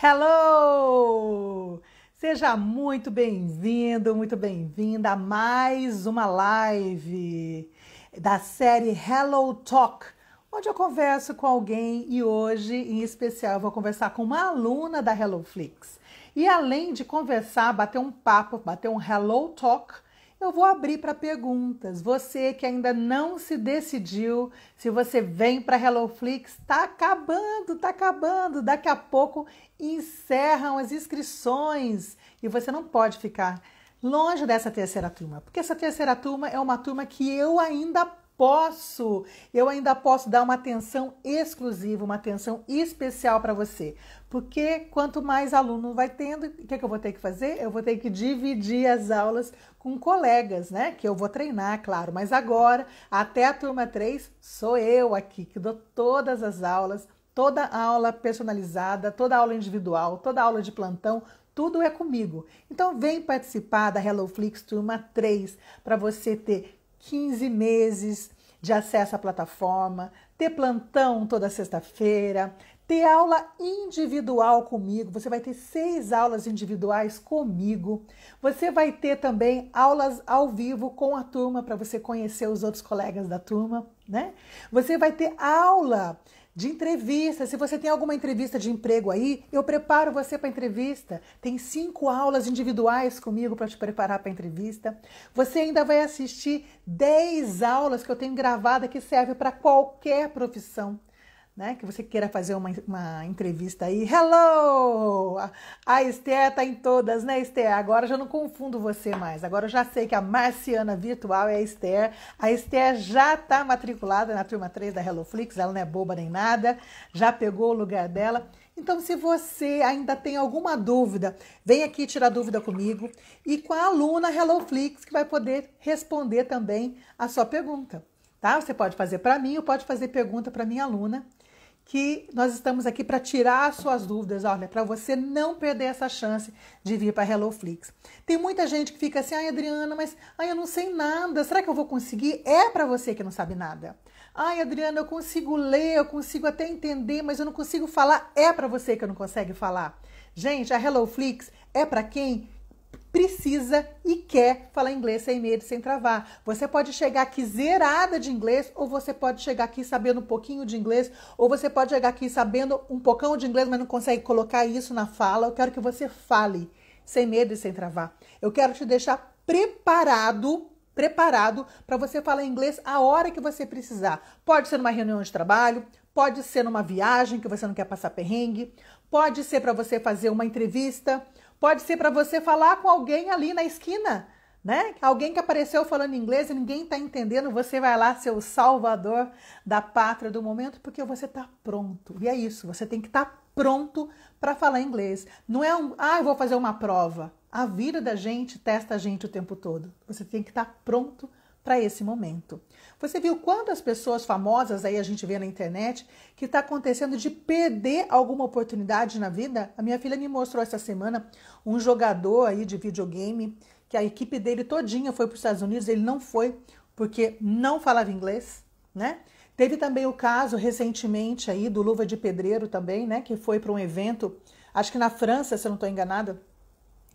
Hello! Seja muito bem-vindo, muito bem-vinda a mais uma live da série Hello Talk, onde eu converso com alguém e hoje, em especial, eu vou conversar com uma aluna da Flix. E além de conversar, bater um papo, bater um Hello Talk, eu vou abrir para perguntas. Você que ainda não se decidiu, se você vem para HelloFlix, está acabando, está acabando. Daqui a pouco encerram as inscrições e você não pode ficar longe dessa terceira turma, porque essa terceira turma é uma turma que eu ainda posso, eu ainda posso dar uma atenção exclusiva, uma atenção especial para você. Porque quanto mais aluno vai tendo, o que, é que eu vou ter que fazer? Eu vou ter que dividir as aulas com colegas, né? Que eu vou treinar, claro. Mas agora, até a turma 3, sou eu aqui que dou todas as aulas, toda aula personalizada, toda aula individual, toda aula de plantão, tudo é comigo. Então vem participar da HelloFlix Turma 3 para você ter 15 meses de acesso à plataforma, ter plantão toda sexta-feira, ter aula individual comigo, você vai ter seis aulas individuais comigo. Você vai ter também aulas ao vivo com a turma para você conhecer os outros colegas da turma, né? Você vai ter aula de entrevista. Se você tem alguma entrevista de emprego aí, eu preparo você para entrevista. Tem cinco aulas individuais comigo para te preparar para entrevista. Você ainda vai assistir dez aulas que eu tenho gravada que serve para qualquer profissão né? Que você queira fazer uma, uma entrevista aí. Hello! A, a Esther tá em todas, né, Esther? Agora eu já não confundo você mais. Agora eu já sei que a Marciana Virtual é a Esther. A Esther já tá matriculada na turma 3 da HelloFlix, ela não é boba nem nada, já pegou o lugar dela. Então, se você ainda tem alguma dúvida, vem aqui tirar dúvida comigo e com a aluna HelloFlix que vai poder responder também a sua pergunta. Tá? Você pode fazer para mim ou pode fazer pergunta para minha aluna que nós estamos aqui para tirar suas dúvidas, olha, para você não perder essa chance de vir para a HelloFlix. Tem muita gente que fica assim, ai Adriana, mas ai, eu não sei nada, será que eu vou conseguir? É para você que não sabe nada. Ai Adriana, eu consigo ler, eu consigo até entender, mas eu não consigo falar. É para você que não consegue falar. Gente, a HelloFlix é para quem precisa e quer falar inglês sem medo, sem travar. Você pode chegar aqui zerada de inglês, ou você pode chegar aqui sabendo um pouquinho de inglês, ou você pode chegar aqui sabendo um pocão de inglês, mas não consegue colocar isso na fala. Eu quero que você fale sem medo e sem travar. Eu quero te deixar preparado preparado para você falar inglês a hora que você precisar. Pode ser numa reunião de trabalho, pode ser numa viagem que você não quer passar perrengue, pode ser para você fazer uma entrevista, Pode ser para você falar com alguém ali na esquina, né? Alguém que apareceu falando inglês e ninguém está entendendo, você vai lá ser o salvador da pátria do momento, porque você está pronto. E é isso, você tem que estar tá pronto para falar inglês. Não é um, ah, eu vou fazer uma prova. A vida da gente testa a gente o tempo todo. Você tem que estar tá pronto para esse momento. Você viu quantas pessoas famosas aí a gente vê na internet que está acontecendo de perder alguma oportunidade na vida? A minha filha me mostrou essa semana um jogador aí de videogame que a equipe dele todinha foi para os Estados Unidos, ele não foi porque não falava inglês, né? Teve também o caso recentemente aí do Luva de Pedreiro também, né, que foi para um evento, acho que na França, se eu não estou enganada,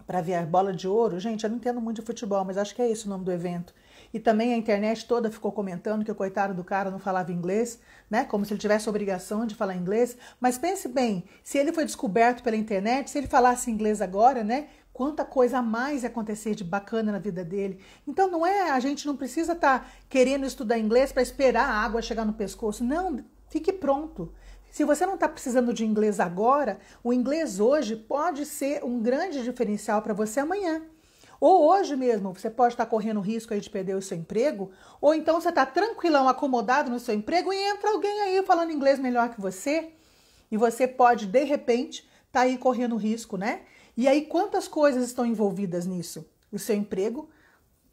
para ver a bola de ouro. Gente, eu não entendo muito de futebol, mas acho que é esse o nome do evento e também a internet toda ficou comentando que o coitado do cara não falava inglês, né? Como se ele tivesse obrigação de falar inglês. Mas pense bem, se ele foi descoberto pela internet, se ele falasse inglês agora, né? Quanta coisa a mais ia acontecer de bacana na vida dele. Então não é, a gente não precisa estar tá querendo estudar inglês para esperar a água chegar no pescoço. Não, fique pronto. Se você não está precisando de inglês agora, o inglês hoje pode ser um grande diferencial para você amanhã. Ou hoje mesmo você pode estar correndo risco aí de perder o seu emprego, ou então você está tranquilão, acomodado no seu emprego e entra alguém aí falando inglês melhor que você e você pode de repente estar tá aí correndo risco, né? E aí quantas coisas estão envolvidas nisso? O seu emprego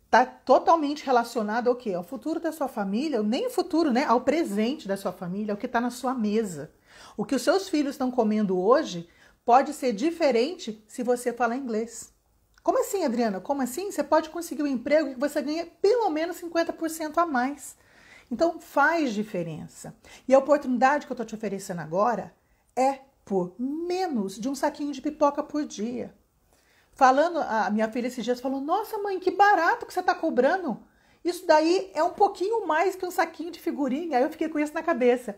está totalmente relacionado ao quê? Ao futuro da sua família, nem o futuro, né? Ao presente da sua família, ao que está na sua mesa. O que os seus filhos estão comendo hoje pode ser diferente se você falar inglês. Como assim, Adriana? Como assim? Você pode conseguir um emprego que você ganha pelo menos 50% a mais. Então faz diferença. E a oportunidade que eu estou te oferecendo agora é por menos de um saquinho de pipoca por dia. Falando, a minha filha esses dias falou: Nossa, mãe, que barato que você está cobrando. Isso daí é um pouquinho mais que um saquinho de figurinha. Aí eu fiquei com isso na cabeça.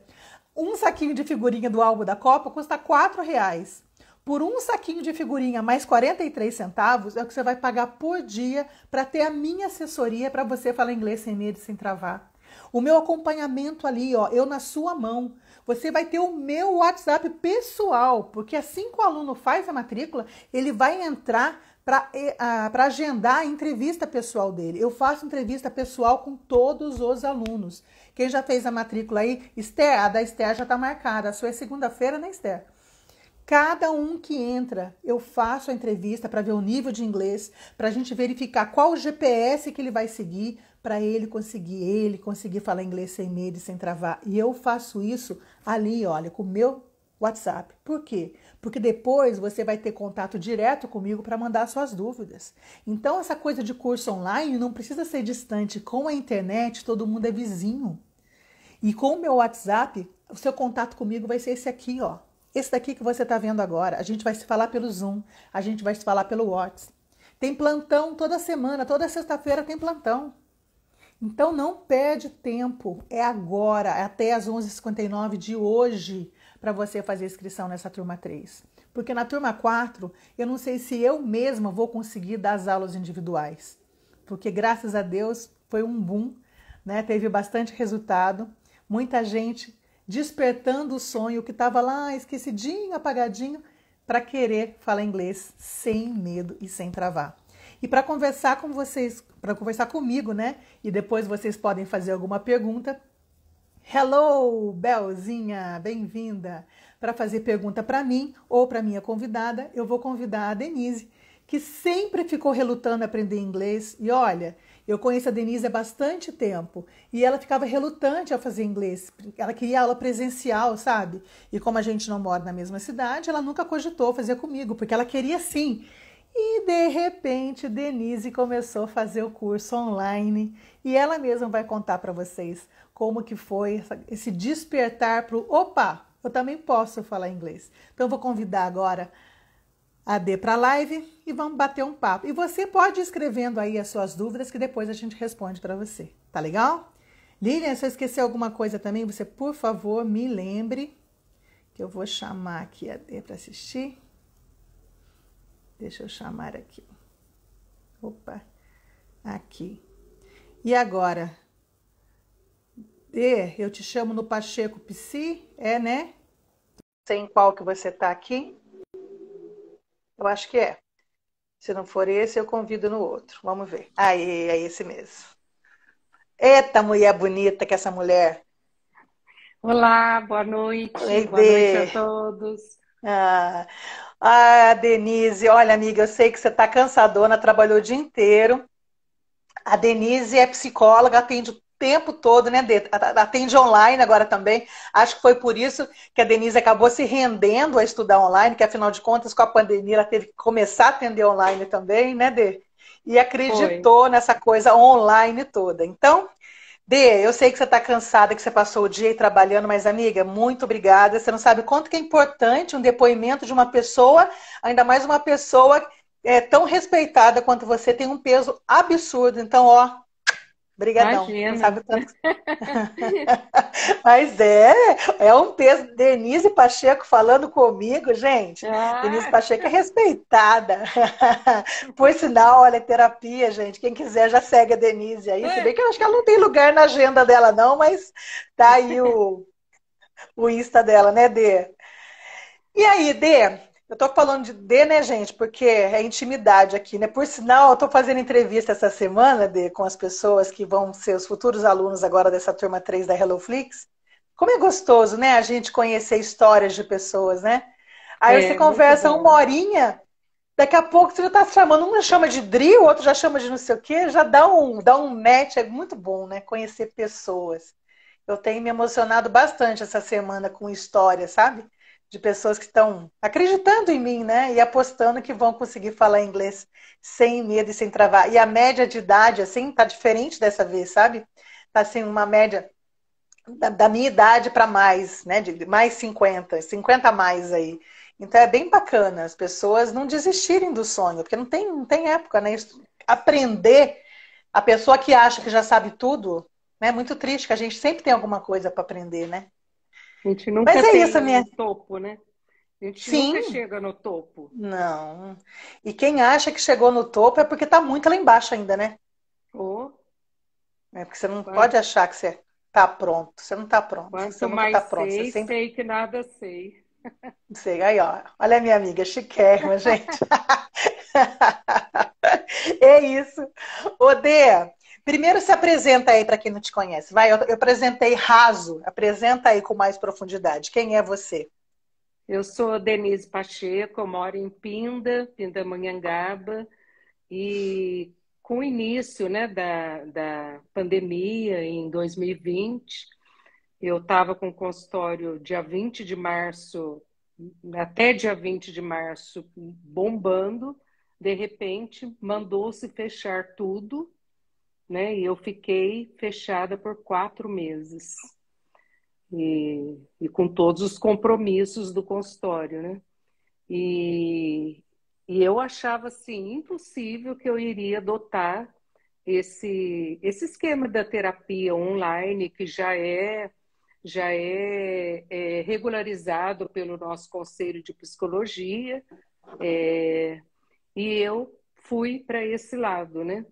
Um saquinho de figurinha do álbum da Copa custa R$ reais por um saquinho de figurinha mais 43 centavos é o que você vai pagar por dia para ter a minha assessoria para você falar inglês sem medo, sem travar. O meu acompanhamento ali, ó, eu na sua mão. Você vai ter o meu WhatsApp pessoal, porque assim que o aluno faz a matrícula, ele vai entrar para agendar a entrevista pessoal dele. Eu faço entrevista pessoal com todos os alunos. Quem já fez a matrícula aí, Esther, a da Esther já está marcada. A sua é segunda-feira, né, Esther? Cada um que entra, eu faço a entrevista para ver o nível de inglês, para a gente verificar qual o GPS que ele vai seguir, para ele conseguir, ele conseguir falar inglês sem medo e sem travar. E eu faço isso ali, olha, com o meu WhatsApp. Por quê? Porque depois você vai ter contato direto comigo para mandar suas dúvidas. Então, essa coisa de curso online não precisa ser distante. Com a internet, todo mundo é vizinho. E com o meu WhatsApp, o seu contato comigo vai ser esse aqui, ó. Esse daqui que você está vendo agora, a gente vai se falar pelo Zoom, a gente vai se falar pelo WhatsApp. Tem plantão toda semana, toda sexta-feira tem plantão. Então não perde tempo, é agora, é até as 11h59 de hoje para você fazer inscrição nessa turma 3. Porque na turma 4, eu não sei se eu mesma vou conseguir dar as aulas individuais. Porque graças a Deus foi um boom, né? Teve bastante resultado. Muita gente despertando o sonho que estava lá ah, esquecidinho, apagadinho, para querer falar inglês sem medo e sem travar. E para conversar com vocês, para conversar comigo, né? E depois vocês podem fazer alguma pergunta. Hello, Belzinha, bem-vinda. Para fazer pergunta para mim ou para minha convidada, eu vou convidar a Denise, que sempre ficou relutando a aprender inglês. E olha, eu conheço a Denise há bastante tempo e ela ficava relutante a fazer inglês. Ela queria aula presencial, sabe? E como a gente não mora na mesma cidade, ela nunca cogitou fazer comigo, porque ela queria sim. E de repente, Denise começou a fazer o curso online e ela mesma vai contar para vocês como que foi esse despertar para o opa, eu também posso falar inglês. Então, eu vou convidar agora AD para a live e vamos bater um papo. E você pode ir escrevendo aí as suas dúvidas que depois a gente responde para você. Tá legal? Lilian, se eu esquecer alguma coisa também, você por favor me lembre que eu vou chamar aqui a D para assistir. Deixa eu chamar aqui. Opa, aqui. E agora? D, eu te chamo no Pacheco Psi, é, né? Sem qual que você tá aqui. Eu acho que é. Se não for esse, eu convido no outro. Vamos ver. Aí, é esse mesmo. Eita, mulher bonita que essa mulher. Olá, boa noite. Oi, boa Dê. noite a todos. Ah, ah, Denise, olha, amiga, eu sei que você está cansadona, trabalhou o dia inteiro. A Denise é psicóloga, atende tempo todo, né, Dê? Atende online agora também. Acho que foi por isso que a Denise acabou se rendendo a estudar online, que afinal de contas, com a pandemia, ela teve que começar a atender online também, né, Dê? E acreditou foi. nessa coisa online toda. Então, Dê, eu sei que você está cansada, que você passou o dia trabalhando, mas amiga, muito obrigada. Você não sabe quanto que é importante um depoimento de uma pessoa, ainda mais uma pessoa é, tão respeitada quanto você, tem um peso absurdo. Então, ó, Obrigadão. Imagina. Sabe tanto... Mas é, é um peso. Denise Pacheco falando comigo, gente. Ah. Denise Pacheco é respeitada. Por sinal, olha, é terapia, gente. Quem quiser já segue a Denise aí. Se bem que eu acho que ela não tem lugar na agenda dela, não, mas tá aí o, o Insta dela, né, Dê? E aí, Dê? Eu tô falando de D, né, gente? Porque é intimidade aqui, né? Por sinal, eu tô fazendo entrevista essa semana, D, com as pessoas que vão ser os futuros alunos agora dessa turma 3 da HelloFlix. Como é gostoso, né? A gente conhecer histórias de pessoas, né? Aí é, você conversa uma horinha, daqui a pouco você já tá chamando, um chama de Dri, o outro já chama de não sei o quê, já dá um, dá um match, é muito bom, né? Conhecer pessoas. Eu tenho me emocionado bastante essa semana com histórias, sabe? de pessoas que estão acreditando em mim, né? E apostando que vão conseguir falar inglês sem medo e sem travar. E a média de idade, assim, tá diferente dessa vez, sabe? Tá assim, uma média da, da minha idade para mais, né? De mais 50, 50 a mais aí. Então é bem bacana as pessoas não desistirem do sonho, porque não tem, não tem época, né? Isso, aprender, a pessoa que acha que já sabe tudo, né? É muito triste que a gente sempre tem alguma coisa para aprender, né? A gente nunca Mas é tem isso, minha... topo, né? A gente Sim. nunca chega no topo. Não. E quem acha que chegou no topo é porque está muito lá embaixo ainda, né? Oh. É porque você não Quanto... pode achar que você está pronto. Você não está pronto. Quanto você mais tá pronto. sei, você sempre... sei que nada sei. Sei, aí ó. Olha a minha amiga, chiquérrima, gente. é isso. Odeia, Primeiro se apresenta aí para quem não te conhece. Vai, eu, eu apresentei raso, apresenta aí com mais profundidade. Quem é você? Eu sou Denise Pacheco, moro em Pinda, Pindamonhangaba, e com o início né, da, da pandemia em 2020, eu estava com o consultório dia 20 de março, até dia 20 de março, bombando. De repente, mandou-se fechar tudo né? E eu fiquei fechada por quatro meses. E, e com todos os compromissos do consultório, né? E, e eu achava assim impossível que eu iria adotar esse esse esquema da terapia online que já é já é, é regularizado pelo nosso conselho de psicologia é, e eu fui para esse lado, né?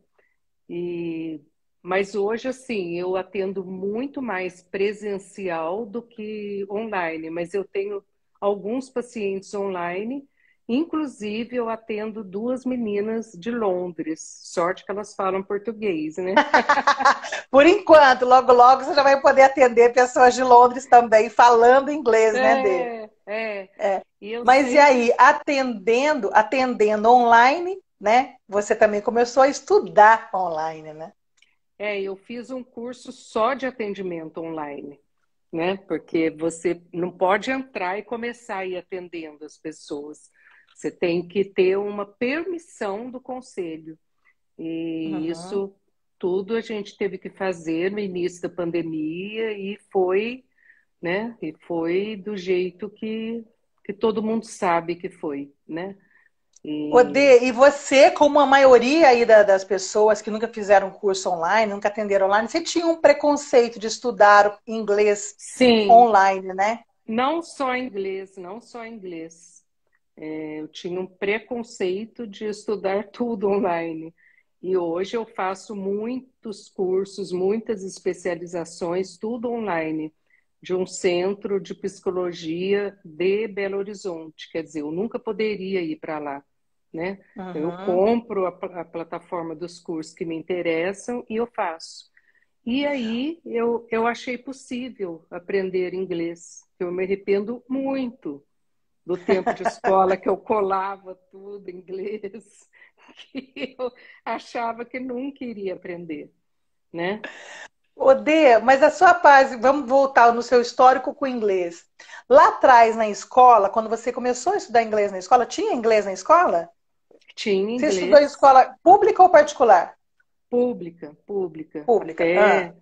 E mas hoje, assim, eu atendo muito mais presencial do que online, mas eu tenho alguns pacientes online, inclusive eu atendo duas meninas de Londres. Sorte que elas falam português, né? Por enquanto, logo, logo você já vai poder atender pessoas de Londres também, falando inglês, é, né, Dê? É, é. é. E mas sei... e aí, atendendo, atendendo online né? Você também começou a estudar online, né? É, eu fiz um curso só de atendimento online, né? Porque você não pode entrar e começar a ir atendendo as pessoas. Você tem que ter uma permissão do conselho. E uhum. isso tudo a gente teve que fazer no início da pandemia e foi, né? E foi do jeito que, que todo mundo sabe que foi, né? E... Odê, e você, como a maioria aí da, das pessoas que nunca fizeram curso online, nunca atenderam online, você tinha um preconceito de estudar inglês Sim. online, né? Não só inglês, não só inglês. É, eu tinha um preconceito de estudar tudo online. E hoje eu faço muitos cursos, muitas especializações, tudo online, de um centro de psicologia de Belo Horizonte. Quer dizer, eu nunca poderia ir para lá né? Uhum. Eu compro a, a, plataforma dos cursos que me interessam e eu faço. E aí eu, eu achei possível aprender inglês. Eu me arrependo muito do tempo de escola que eu colava tudo em inglês, que eu achava que nunca iria aprender, né? Odê, mas a sua paz vamos voltar no seu histórico com o inglês. Lá atrás na escola, quando você começou a estudar inglês na escola, tinha inglês na escola? Tinha inglês. Você estudou em escola pública ou particular? Pública, pública. Pública, até, ah.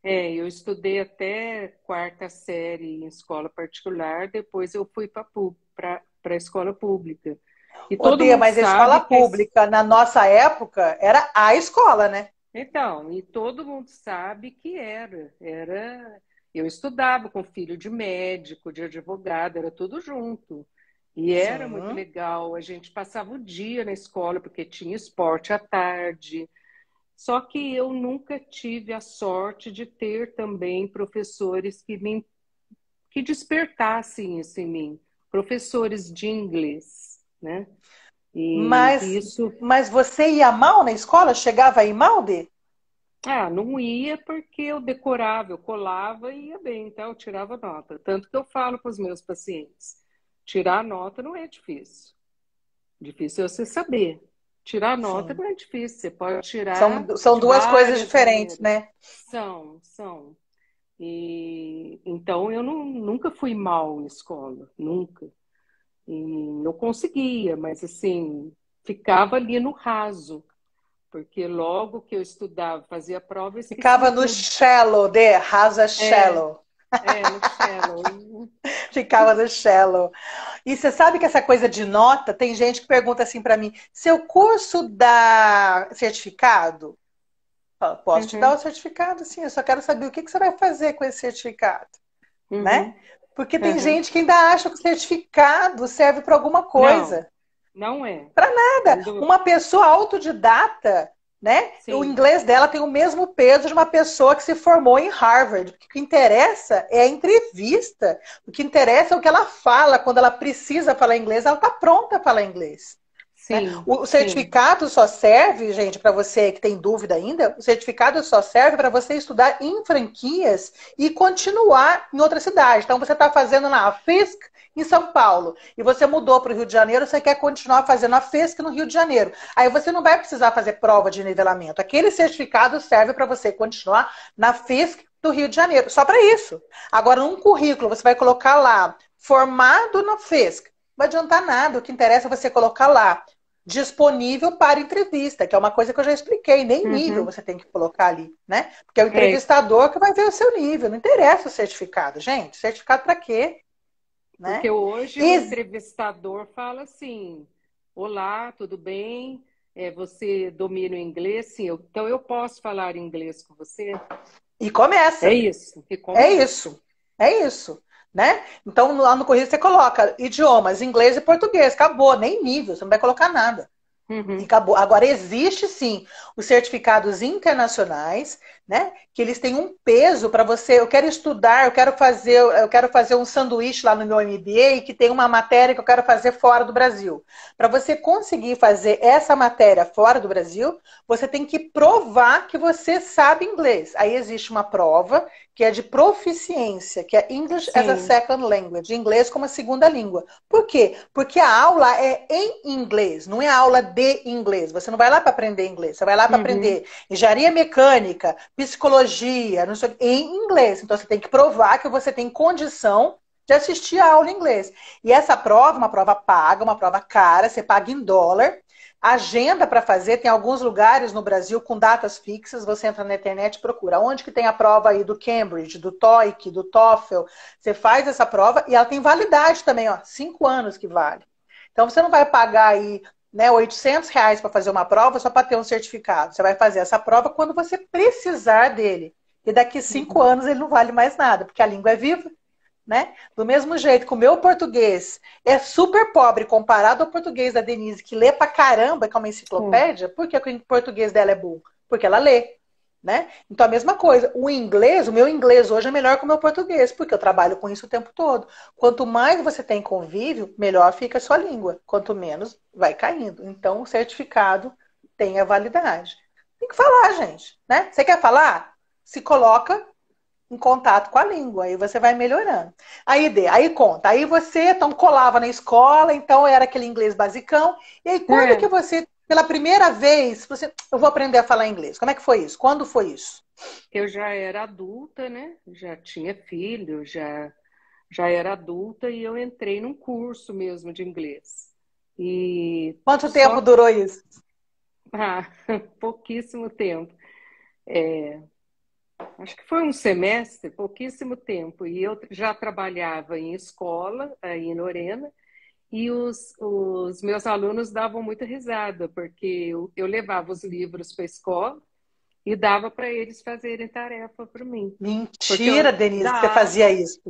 É, eu estudei até quarta série em escola particular, depois eu fui para a escola pública. E todo Odeia, mas a escola pública, na nossa época, era a escola, né? Então, e todo mundo sabe que era. Era. Eu estudava com filho de médico, de advogado, era tudo junto. E era muito legal, a gente passava o dia na escola, porque tinha esporte à tarde. Só que eu nunca tive a sorte de ter também professores que me que despertassem isso em mim, professores de inglês, né? E mas, isso... mas você ia mal na escola? Chegava a ir mal, de? Ah, não ia porque eu decorava, eu colava e ia bem, então eu tirava nota. Tanto que eu falo com os meus pacientes Tirar nota não é difícil. Difícil é você saber. Tirar nota Sim. não é difícil, você pode tirar. São, são duas coisas diferentes, maneiras. né? São, são. E, então eu não, nunca fui mal em escola, nunca. E eu conseguia, mas assim, ficava ali no raso. Porque logo que eu estudava, fazia prova, Ficava no shallow, de rasa é é. shallow. É, no shallow. Ficava no shallow. E você sabe que essa coisa de nota, tem gente que pergunta assim para mim: seu curso dá certificado? Eu posso uhum. te dar uhum. o certificado, sim, eu só quero saber o que, que você vai fazer com esse certificado. Né? Uhum. Né? Porque tem uhum. gente que ainda acha que o certificado serve para alguma coisa. Não, é. não é. Para nada. Uma pessoa autodidata né? O inglês dela tem o mesmo peso de uma pessoa que se formou em Harvard. O que interessa é a entrevista. O que interessa é o que ela fala. Quando ela precisa falar inglês, ela está pronta a falar inglês. Né? Sim, O certificado sim. só serve, gente, para você que tem dúvida ainda, o certificado só serve para você estudar em franquias e continuar em outra cidade. Então, você está fazendo na FISC em São Paulo e você mudou para o Rio de Janeiro, você quer continuar fazendo a FESC no Rio de Janeiro. Aí você não vai precisar fazer prova de nivelamento. Aquele certificado serve para você continuar na FESC do Rio de Janeiro, só para isso. Agora, num currículo, você vai colocar lá, formado na FESC. Não vai adiantar nada, o que interessa é você colocar lá, disponível para entrevista, que é uma coisa que eu já expliquei, nem nível uhum. você tem que colocar ali, né? Porque é o é. entrevistador é. que vai ver o seu nível, não interessa o certificado, gente. Certificado para quê? Né? Porque hoje o entrevistador fala assim: Olá, tudo bem? É, você domina o inglês? Sim, eu... então eu posso falar inglês com você? E começa. É isso. É começa. É isso. É isso né? Então lá no currículo você coloca idiomas, inglês e português, acabou, nem nível, você não vai colocar nada. Uhum. acabou. Agora existe sim os certificados internacionais né? Que eles têm um peso para você. Eu quero estudar, eu quero fazer, eu quero fazer um sanduíche lá no meu MBA que tem uma matéria que eu quero fazer fora do Brasil. Para você conseguir fazer essa matéria fora do Brasil, você tem que provar que você sabe inglês. Aí existe uma prova que é de proficiência, que é English Sim. as a second language, inglês como a segunda língua. Por quê? Porque a aula é em inglês, não é aula de inglês. Você não vai lá para aprender inglês, você vai lá para uhum. aprender engenharia mecânica, psicologia, não sei, em inglês. Então você tem que provar que você tem condição de assistir a aula em inglês. E essa prova, uma prova paga, uma prova cara, você paga em dólar. Agenda para fazer, tem alguns lugares no Brasil com datas fixas, você entra na internet e procura. Onde que tem a prova aí do Cambridge, do TOEIC, do TOEFL? Você faz essa prova e ela tem validade também, ó, cinco anos que vale. Então você não vai pagar aí né, 800 reais para fazer uma prova só para ter um certificado. Você vai fazer essa prova quando você precisar dele. E daqui cinco uhum. anos ele não vale mais nada, porque a língua é viva. Né? Do mesmo jeito que o meu português é super pobre comparado ao português da Denise, que lê pra caramba, que é uma enciclopédia, uhum. por que o português dela é bom? Porque ela lê. Né? Então, a mesma coisa, o inglês, o meu inglês hoje é melhor que o meu português, porque eu trabalho com isso o tempo todo. Quanto mais você tem convívio, melhor fica a sua língua, quanto menos vai caindo. Então, o certificado tem a validade. Tem que falar, gente, né? Você quer falar? Se coloca em contato com a língua, aí você vai melhorando. Aí dê, aí conta. Aí você então colava na escola, então era aquele inglês basicão. E aí quando é. que você pela primeira vez, você, eu vou aprender a falar inglês. Como é que foi isso? Quando foi isso? Eu já era adulta, né? Já tinha filho, já já era adulta e eu entrei num curso mesmo de inglês. E quanto só... tempo durou isso? Ah, pouquíssimo tempo. É... Acho que foi um semestre, pouquíssimo tempo. E eu já trabalhava em escola aí em Lorena e os, os meus alunos davam muita risada, porque eu, eu levava os livros para a escola e dava para eles fazerem tarefa para mim. Mentira, Denise, dava, você fazia isso.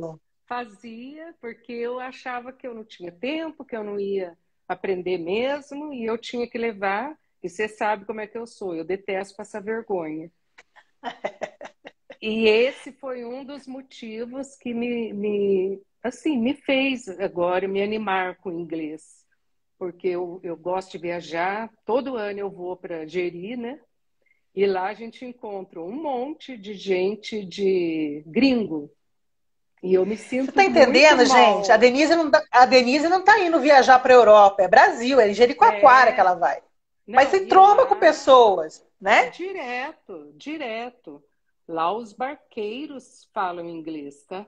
Fazia, porque eu achava que eu não tinha tempo, que eu não ia aprender mesmo, e eu tinha que levar. E você sabe como é que eu sou, eu detesto passar vergonha. e esse foi um dos motivos que me, me assim, me fez agora me animar com o inglês, porque eu, eu gosto de viajar, todo ano eu vou para Jeri, né? E lá a gente encontra um monte de gente de gringo. E eu me sinto. Você tá entendendo, gente? A Denise não tá, a Denise não tá indo viajar para Europa, é Brasil, é Jericoacoara é... que ela vai. Não, Mas se tromba lá... com pessoas, né? É direto, direto. Lá os barqueiros falam inglês, tá?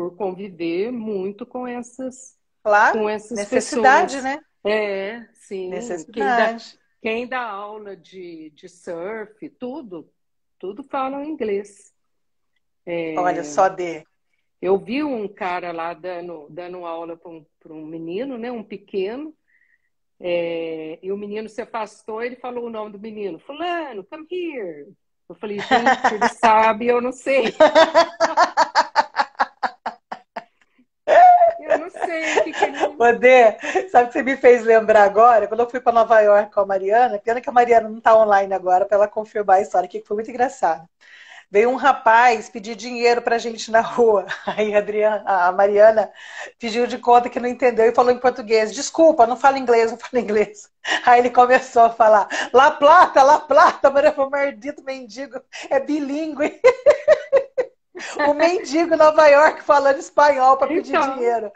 por conviver muito com essas, claro, com essas necessidade, pessoas. né? É, sim. Necessidade. Quem dá, quem dá aula de, de surf, tudo, tudo fala inglês. É, Olha só de. Eu vi um cara lá dando, dando aula para um, um menino, né, um pequeno, é, e o menino se afastou, ele falou o nome do menino, fulano, come here. Eu falei, gente, ele sabe, eu não sei. Odê, sabe o que você me fez lembrar agora? Quando eu fui para Nova York com a Mariana, pena que a Mariana não está online agora para ela confirmar a história que foi muito engraçado. Veio um rapaz pedir dinheiro para a gente na rua. Aí a, Adriana, a Mariana pediu de conta que não entendeu e falou em português: Desculpa, não falo inglês, não falo inglês. Aí ele começou a falar: La Plata, La Plata. Maria foi falou: Maldito mendigo, é bilíngue. o mendigo Nova York falando espanhol para pedir então... dinheiro.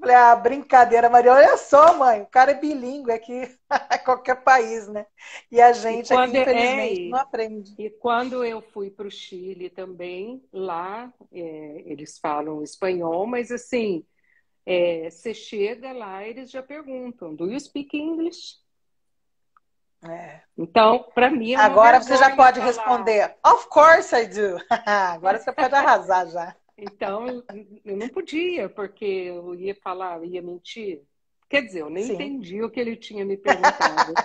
Falei, ah, brincadeira, Maria. Olha só, mãe, o cara é bilíngue aqui, é qualquer país, né? E a gente é, e aqui, infelizmente, é, não aprende. E quando eu fui para o Chile também, lá é, eles falam espanhol, mas assim, é, você chega lá, eles já perguntam, do you speak English? É. Então, para mim. Agora você já pode falar. responder. Of course I do. Agora você pode arrasar já. Então, eu não podia, porque eu ia falar, eu ia mentir. Quer dizer, eu nem Sim. entendi o que ele tinha me perguntado.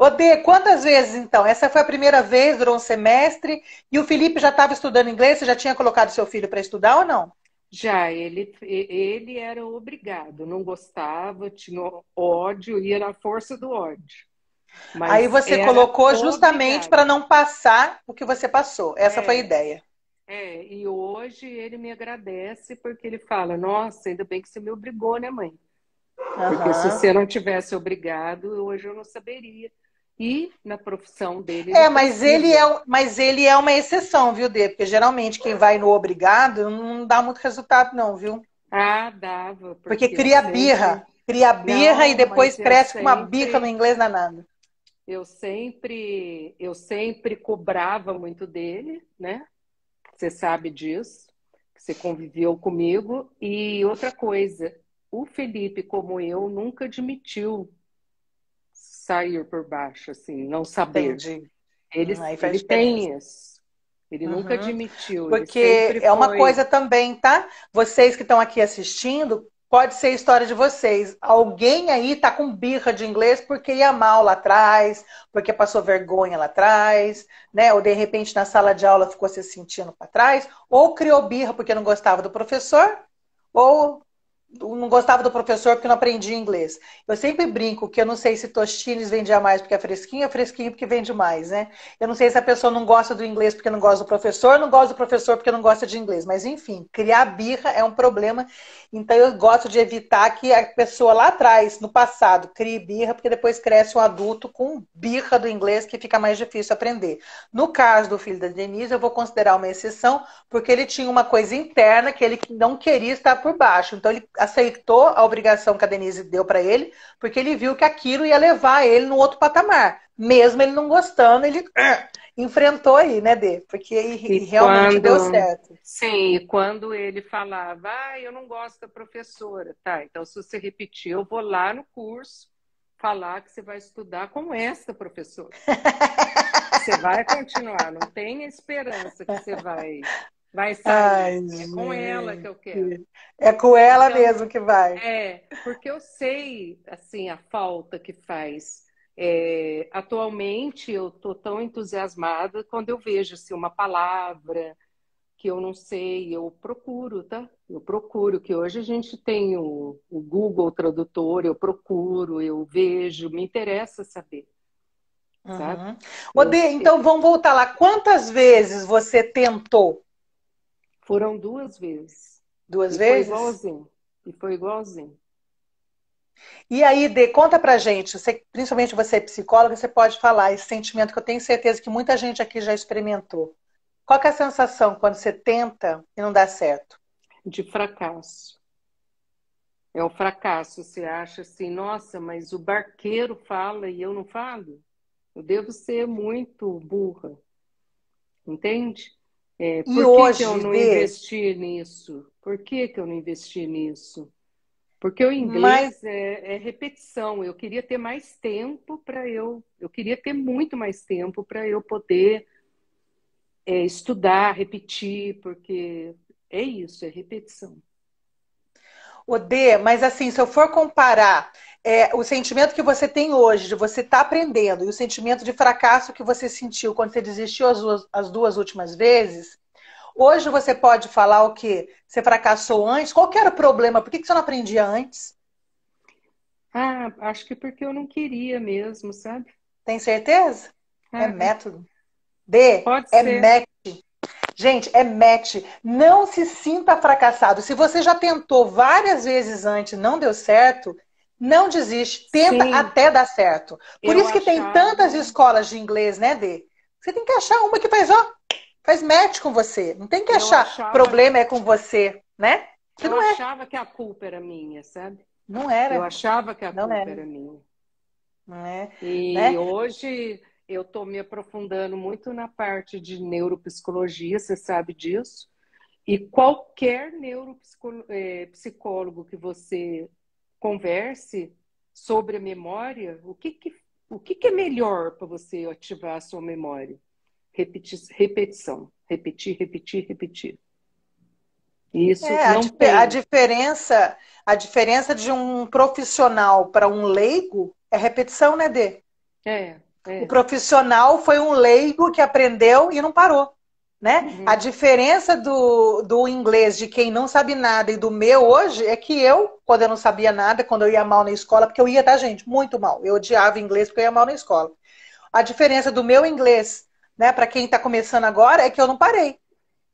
Então Dê, quantas vezes então? Essa foi a primeira vez, durou um semestre, e o Felipe já estava estudando inglês, você já tinha colocado seu filho para estudar ou não? Já, ele, ele era obrigado, não gostava, tinha ódio, ia na força do ódio. Mas Aí você colocou justamente para não passar o que você passou. Essa é, foi a é. ideia. É, e hoje ele me agradece porque ele fala: Nossa, ainda bem que você me obrigou, né, mãe? Porque uhum. se você não tivesse obrigado, hoje eu não saberia. E na profissão dele. É, tá mas ele é, mas ele é uma exceção, viu, Dê? Porque geralmente quem vai no obrigado não dá muito resultado, não, viu? Ah, dava. Porque, porque cria sempre... birra. Cria birra não, e depois cresce sempre... com uma birra no inglês danada. Eu sempre, eu sempre cobrava muito dele, né? Você sabe disso, você conviveu comigo. E outra coisa, o Felipe, como eu, nunca admitiu sair por baixo, assim, não saber. Entendi. Ele, hum, ele tem isso. Ele uhum. nunca admitiu. Porque é uma foi... coisa também, tá? Vocês que estão aqui assistindo, Pode ser história de vocês. Alguém aí tá com birra de inglês porque ia mal lá atrás, porque passou vergonha lá atrás, né? Ou de repente na sala de aula ficou se sentindo para trás, ou criou birra porque não gostava do professor, ou não gostava do professor porque não aprendia inglês. Eu sempre brinco que eu não sei se Tostines vendia mais porque é fresquinho, é fresquinho porque vende mais, né? Eu não sei se a pessoa não gosta do inglês porque não gosta do professor, não gosta do professor porque não gosta de inglês. Mas enfim, criar birra é um problema. Então eu gosto de evitar que a pessoa lá atrás, no passado, crie birra, porque depois cresce um adulto com birra do inglês que fica mais difícil aprender. No caso do filho da Denise, eu vou considerar uma exceção porque ele tinha uma coisa interna que ele não queria estar por baixo. Então ele aceitou a obrigação que a Denise deu para ele, porque ele viu que aquilo ia levar ele no outro patamar. Mesmo ele não gostando, ele enfrentou aí, né, Dê? Porque e realmente quando... deu certo. Sim, quando ele falava, ah, eu não gosto da professora, tá, então se você repetir, eu vou lá no curso falar que você vai estudar com esta professora. você vai continuar, não tenha esperança que você vai Vai sair. Ai, é com ela que eu quero. É com ela então, mesmo que vai. É, porque eu sei, assim, a falta que faz. É, atualmente eu tô tão entusiasmada quando eu vejo assim, uma palavra que eu não sei, eu procuro, tá? Eu procuro, que hoje a gente tem o, o Google Tradutor, eu procuro, eu vejo, me interessa saber. Uhum. Sabe? Odê, então vamos voltar lá. Quantas vezes você tentou foram duas vezes. Duas e vezes? Foi igualzinho. E foi igualzinho. E aí, Dê, conta pra gente, você, principalmente você é psicóloga, você pode falar esse sentimento que eu tenho certeza que muita gente aqui já experimentou. Qual é a sensação quando você tenta e não dá certo? De fracasso. É o fracasso. Você acha assim, nossa, mas o barqueiro fala e eu não falo? Eu devo ser muito burra. Entende? É, por e que, hoje, que eu não investi nisso? Por que, que eu não investi nisso? Porque o inglês mas... é, é, repetição. Eu queria ter mais tempo para eu. Eu queria ter muito mais tempo para eu poder é, estudar, repetir, porque é isso, é repetição. D, mas assim, se eu for comparar é, o sentimento que você tem hoje, de você estar tá aprendendo, e o sentimento de fracasso que você sentiu quando você desistiu as duas, as duas últimas vezes, hoje você pode falar o que Você fracassou antes? Qual era o problema? Por que, que você não aprendia antes? Ah, acho que porque eu não queria mesmo, sabe? Tem certeza? É, ah, é método. B, pode é ser. match. Gente, é match. Não se sinta fracassado. Se você já tentou várias vezes antes e não deu certo, não desiste, tenta Sim. até dar certo. Por eu isso que achava... tem tantas escolas de inglês, né, Dê? Você tem que achar uma que faz, ó, faz match com você. Não tem que achar achava... problema é com você, né? Você eu não é. achava é. que a culpa era minha, sabe? Não era. Eu achava que a não culpa era. É. era. minha. Não é? E né? hoje eu estou me aprofundando muito na parte de neuropsicologia, você sabe disso. E qualquer neuropsicólogo eh, que você converse sobre a memória, o que, que o que, que, é melhor para você ativar a sua memória? Repetir, repetição. Repetir, repetir, repetir. Isso é, não a, tem. a diferença a diferença de um profissional para um leigo é repetição, né, Dê? É, é. O profissional foi um leigo que aprendeu e não parou. Né? Uhum. A diferença do, do inglês de quem não sabe nada e do meu hoje é que eu, quando eu não sabia nada, quando eu ia mal na escola, porque eu ia, tá, gente? Muito mal. Eu odiava inglês porque eu ia mal na escola. A diferença do meu inglês, né, para quem está começando agora, é que eu não parei.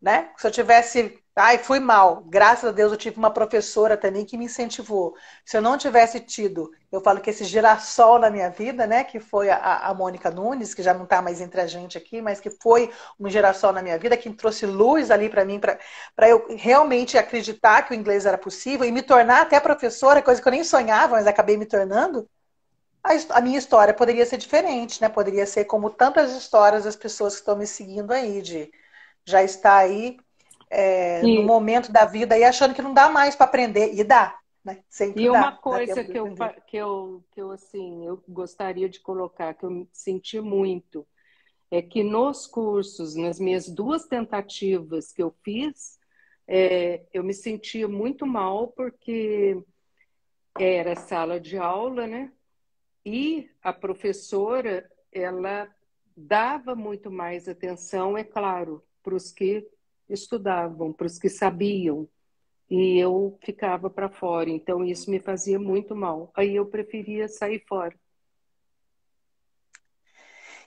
Né? Se eu tivesse Ai, fui mal. Graças a Deus eu tive uma professora também que me incentivou. Se eu não tivesse tido, eu falo que esse girassol na minha vida, né? Que foi a, a Mônica Nunes, que já não está mais entre a gente aqui, mas que foi um girassol na minha vida, que trouxe luz ali para mim, para eu realmente acreditar que o inglês era possível e me tornar até professora, coisa que eu nem sonhava, mas acabei me tornando. A, a minha história poderia ser diferente, né? Poderia ser como tantas histórias das pessoas que estão me seguindo aí, de já está aí é, no momento da vida e achando que não dá mais para aprender. E dá. Né? Sempre e dá, uma né? coisa que eu, que, eu, que eu assim eu gostaria de colocar, que eu senti muito, é que nos cursos, nas minhas duas tentativas que eu fiz, é, eu me sentia muito mal porque era sala de aula, né? E a professora, ela dava muito mais atenção, é claro, para os que estudavam, para os que sabiam, e eu ficava para fora. Então isso me fazia muito mal. Aí eu preferia sair fora.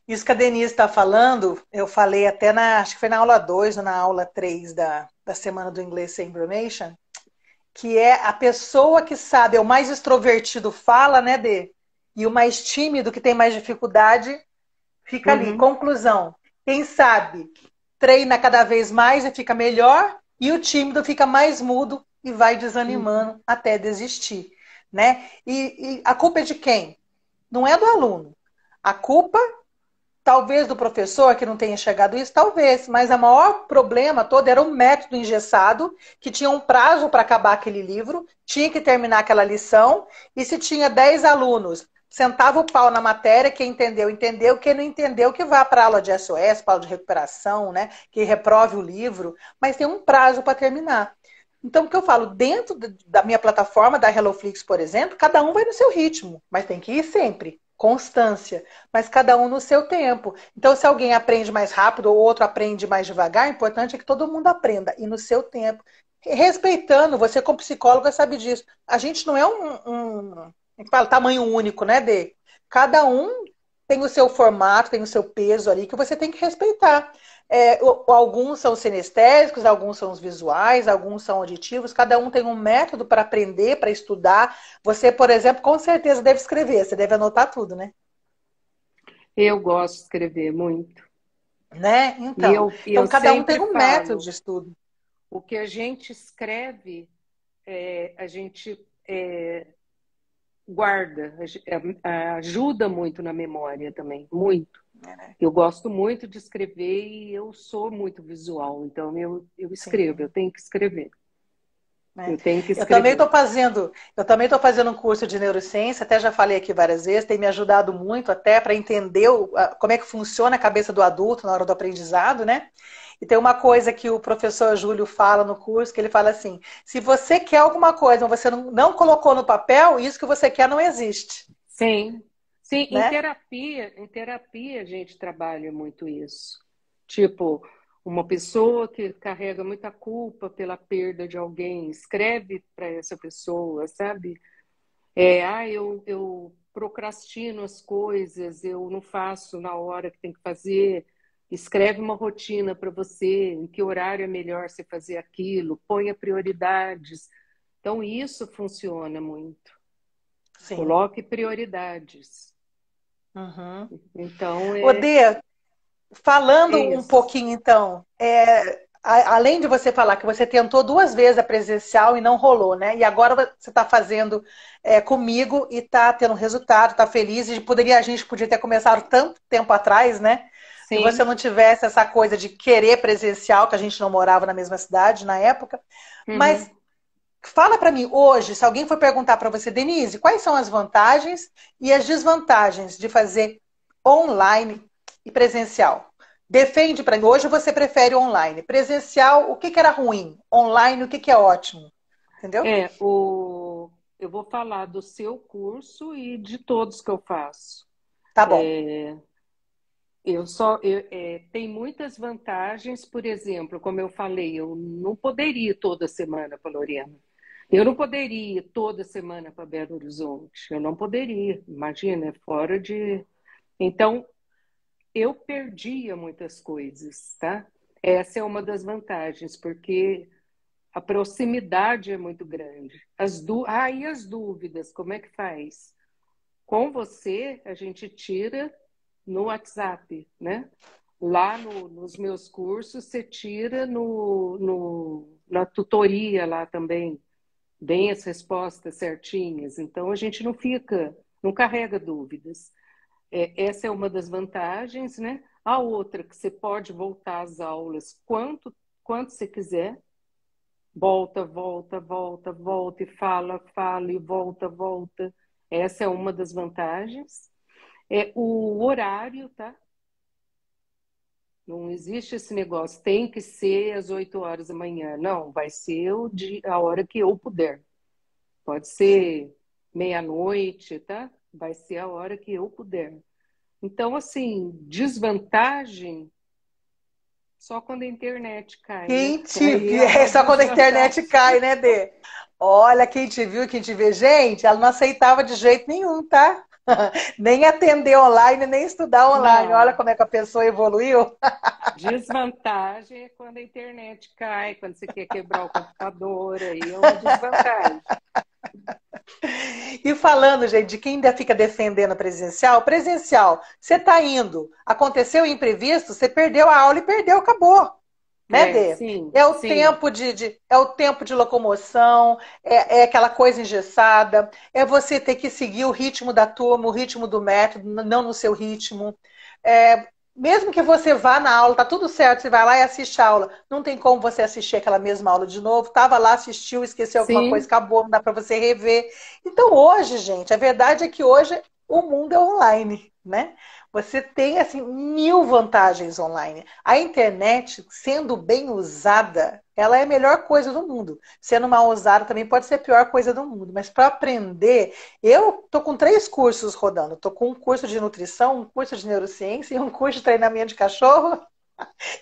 Isso que a Denise está falando, eu falei até na, acho que foi na aula 2 ou na aula 3 da, da semana do inglês sem Brunation, que é a pessoa que sabe, é o mais extrovertido fala, né, Dê? E o mais tímido, que tem mais dificuldade, fica uhum. ali. Conclusão. Quem sabe treina cada vez mais e fica melhor, e o tímido fica mais mudo e vai desanimando até desistir, né? E, e a culpa é de quem? Não é do aluno. A culpa Talvez do professor que não tenha enxergado isso, talvez, mas o maior problema todo era o método engessado, que tinha um prazo para acabar aquele livro, tinha que terminar aquela lição, e se tinha 10 alunos, sentava o pau na matéria, quem entendeu, entendeu, quem não entendeu, que vá para aula de SOS, para aula de recuperação, né? que reprove o livro, mas tem um prazo para terminar. Então, o que eu falo, dentro da minha plataforma, da HelloFlix, por exemplo, cada um vai no seu ritmo, mas tem que ir sempre. Constância, mas cada um no seu tempo. Então, se alguém aprende mais rápido ou outro aprende mais devagar, o importante é que todo mundo aprenda e no seu tempo respeitando, você como psicóloga sabe disso. A gente não é um, um, é tamanho único, né, Dê? Cada um tem o seu formato, tem o seu peso ali que você tem que respeitar. É, alguns são sinestésicos, alguns são os visuais, alguns são auditivos, cada um tem um método para aprender, para estudar. Você, por exemplo, com certeza deve escrever, você deve anotar tudo, né? Eu gosto de escrever muito. Né? Então, eu, então eu cada um tem um falo, método de estudo. O que a gente escreve, é, a gente é, guarda, é, é, ajuda muito na memória também, muito. É. Eu gosto muito de escrever e eu sou muito visual, então eu, eu escrevo, Sim. eu tenho que escrever. É. Eu, tenho que eu também estou fazendo, eu também estou fazendo um curso de neurociência, até já falei aqui várias vezes, tem me ajudado muito até para entender o, como é que funciona a cabeça do adulto na hora do aprendizado, né? E tem uma coisa que o professor Júlio fala no curso, que ele fala assim: se você quer alguma coisa, mas você não, colocou no papel, isso que você quer não existe. Sim. Sim, né? em terapia, em terapia a gente trabalha muito isso. Tipo, uma pessoa que carrega muita culpa pela perda de alguém, escreve para essa pessoa, sabe? É, ah, eu, eu procrastino as coisas, eu não faço na hora que tem que fazer, escreve uma rotina para você, em que horário é melhor você fazer aquilo, ponha prioridades. Então, isso funciona muito. Sim. Coloque prioridades. Uhum. Então, é... Odê, falando isso. um pouquinho, então, é, a, além de você falar que você tentou duas vezes a presencial e não rolou, né? E agora você está fazendo é, comigo e está tendo resultado, está feliz. E poderia, a gente podia ter começado tanto tempo atrás, né? Se você não tivesse essa coisa de querer presencial, que a gente não morava na mesma cidade na época. Uhum. Mas fala para mim hoje, se alguém for perguntar para você, Denise, quais são as vantagens e as desvantagens de fazer online e presencial? Defende para mim. Hoje você prefere online. Presencial, o que, que era ruim? Online, o que, que é ótimo? Entendeu? É, o... eu vou falar do seu curso e de todos que eu faço. Tá bom. É... Eu só eu, é, tem muitas vantagens, por exemplo, como eu falei, eu não poderia ir toda semana para Lorena. Eu não poderia ir toda semana para Belo Horizonte. Eu não poderia, imagina, fora de. Então, eu perdia muitas coisas, tá? Essa é uma das vantagens, porque a proximidade é muito grande. As du... Ah, e as dúvidas, como é que faz? Com você, a gente tira no WhatsApp, né? Lá no, nos meus cursos, você tira no, no, na tutoria lá também. Bem as respostas certinhas. Então, a gente não fica, não carrega dúvidas. É, essa é uma das vantagens, né? A outra, que você pode voltar às aulas quanto, quanto você quiser. Volta, volta, volta, volta e fala, fala e volta, volta. Essa é uma das vantagens é o horário, tá? Não existe esse negócio, tem que ser às 8 horas da manhã. Não, vai ser o dia, a hora que eu puder. Pode ser meia-noite, tá? Vai ser a hora que eu puder. Então, assim, desvantagem só quando a internet cai. Né? Quem né? te É só quando a internet cai, né, Dê? Olha, quem te viu, quem te vê. Gente, ela não aceitava de jeito nenhum, tá? nem atender online, nem estudar online. Não. Olha como é que a pessoa evoluiu. Desvantagem é quando a internet cai, quando você quer quebrar o computador, aí é uma desvantagem. E falando, gente, de quem ainda fica defendendo presencial, presencial, você está indo, aconteceu imprevisto, você perdeu a aula e perdeu, acabou. Né, é, Dê? Sim, é o sim. tempo de, de, é o tempo de locomoção, é, é, aquela coisa engessada, é você ter que seguir o ritmo da turma, o ritmo do método, não no seu ritmo. É, mesmo que você vá na aula, tá tudo certo, você vai lá e assiste a aula. Não tem como você assistir aquela mesma aula de novo. Tava lá, assistiu, esqueceu alguma sim. coisa, acabou, não dá para você rever. Então hoje, gente, a verdade é que hoje o mundo é online, né? Você tem assim mil vantagens online. A internet, sendo bem usada, ela é a melhor coisa do mundo. Sendo mal usada também pode ser a pior coisa do mundo. Mas para aprender, eu tô com três cursos rodando. Tô com um curso de nutrição, um curso de neurociência e um curso de treinamento de cachorro.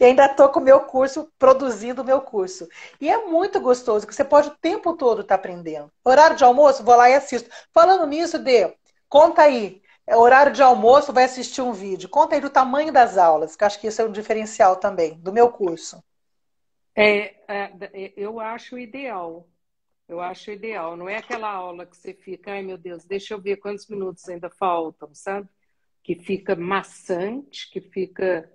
E ainda estou com o meu curso, produzindo o meu curso. E é muito gostoso, que você pode o tempo todo estar tá aprendendo. Horário de almoço, vou lá e assisto. Falando nisso, Dê, conta aí é horário de almoço, vai assistir um vídeo. Conta aí do tamanho das aulas, que acho que isso é um diferencial também do meu curso. É, é, é, eu acho ideal. Eu acho ideal. Não é aquela aula que você fica, ai meu Deus, deixa eu ver quantos minutos ainda faltam, sabe? Que fica maçante, que fica.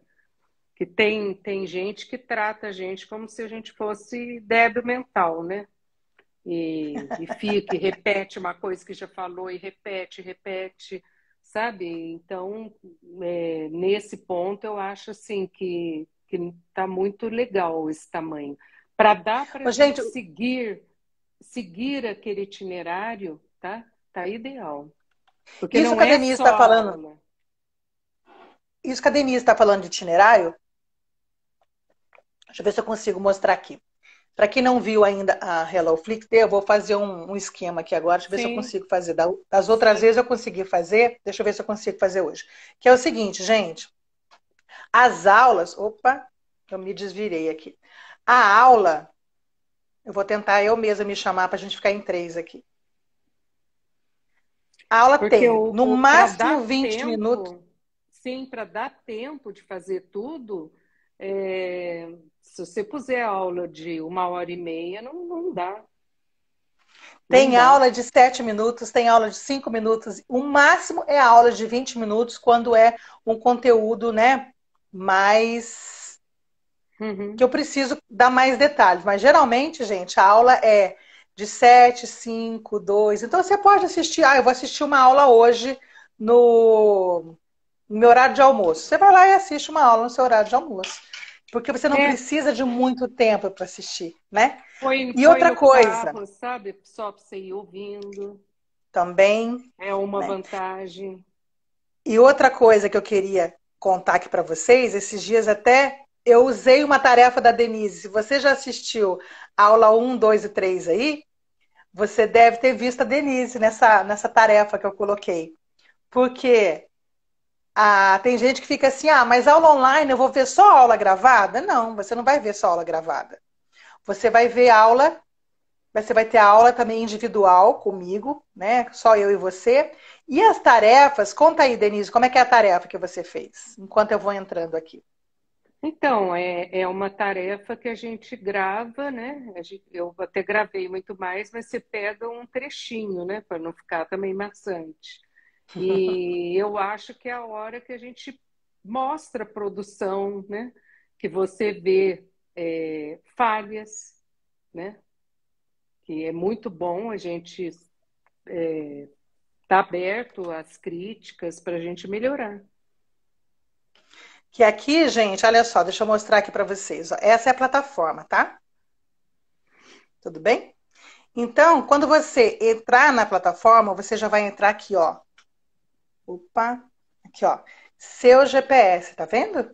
que tem, tem gente que trata a gente como se a gente fosse débil mental, né? E, e fica, e repete uma coisa que já falou, e repete, repete sabe? Então, é, nesse ponto, eu acho assim que que está muito legal esse tamanho. Para dar para gente seguir seguir aquele itinerário, tá? Tá ideal. Porque isso é tá né? que a Denise está falando. Aula. Isso a está falando de itinerário. Deixa eu ver se eu consigo mostrar aqui. Para quem não viu ainda a Hello Flix, eu vou fazer um, um, esquema aqui agora, deixa eu ver Sim. se eu consigo fazer. Das outras Sim. vezes eu consegui fazer, deixa eu ver se eu consigo fazer hoje. Que é o seguinte, gente. As aulas. Opa, eu me desvirei aqui. A aula. Eu vou tentar eu mesma me chamar para a gente ficar em três aqui. A aula Porque tem, o, no o, máximo 20 tempo, minutos. Sim, para dar tempo de fazer tudo. É se você puser aula de uma hora e meia, não, não dá. Tem não aula dá. de sete minutos, tem aula de cinco minutos. O máximo é a aula de 20 minutos quando é um conteúdo, né? Mais. Uhum. Que eu preciso dar mais detalhes. Mas geralmente, gente, a aula é de 7, 5, 2. Então você pode assistir. Ah, eu vou assistir uma aula hoje no, no meu horário de almoço. Você vai lá e assiste uma aula no seu horário de almoço. Porque você não é. precisa de muito tempo para assistir, né? Foi, e foi outra coisa. Carro, sabe? Só para você ir ouvindo. Também. É uma né? vantagem. E outra coisa que eu queria contar aqui para vocês, esses dias até eu usei uma tarefa da Denise. Se você já assistiu a aula 1, 2 e 3 aí, você deve ter visto a Denise nessa, nessa tarefa que eu coloquei. Porque ah, tem gente que fica assim, ah, mas aula online eu vou ver só aula gravada? Não, você não vai ver só aula gravada. Você vai ver aula, você vai ter aula também individual comigo, né? Só eu e você. E as tarefas, conta aí, Denise, como é que é a tarefa que você fez, enquanto eu vou entrando aqui. Então, é, é uma tarefa que a gente grava, né? Eu até gravei muito mais, mas você pega um trechinho, né? Para não ficar também maçante. E eu acho que é a hora que a gente mostra a produção, né? Que você vê é, falhas, né? Que é muito bom a gente é, tá aberto às críticas para a gente melhorar. Que aqui, gente, olha só, deixa eu mostrar aqui para vocês. Ó. Essa é a plataforma, tá? Tudo bem? Então, quando você entrar na plataforma, você já vai entrar aqui, ó, Opa, aqui ó, seu GPS, tá vendo?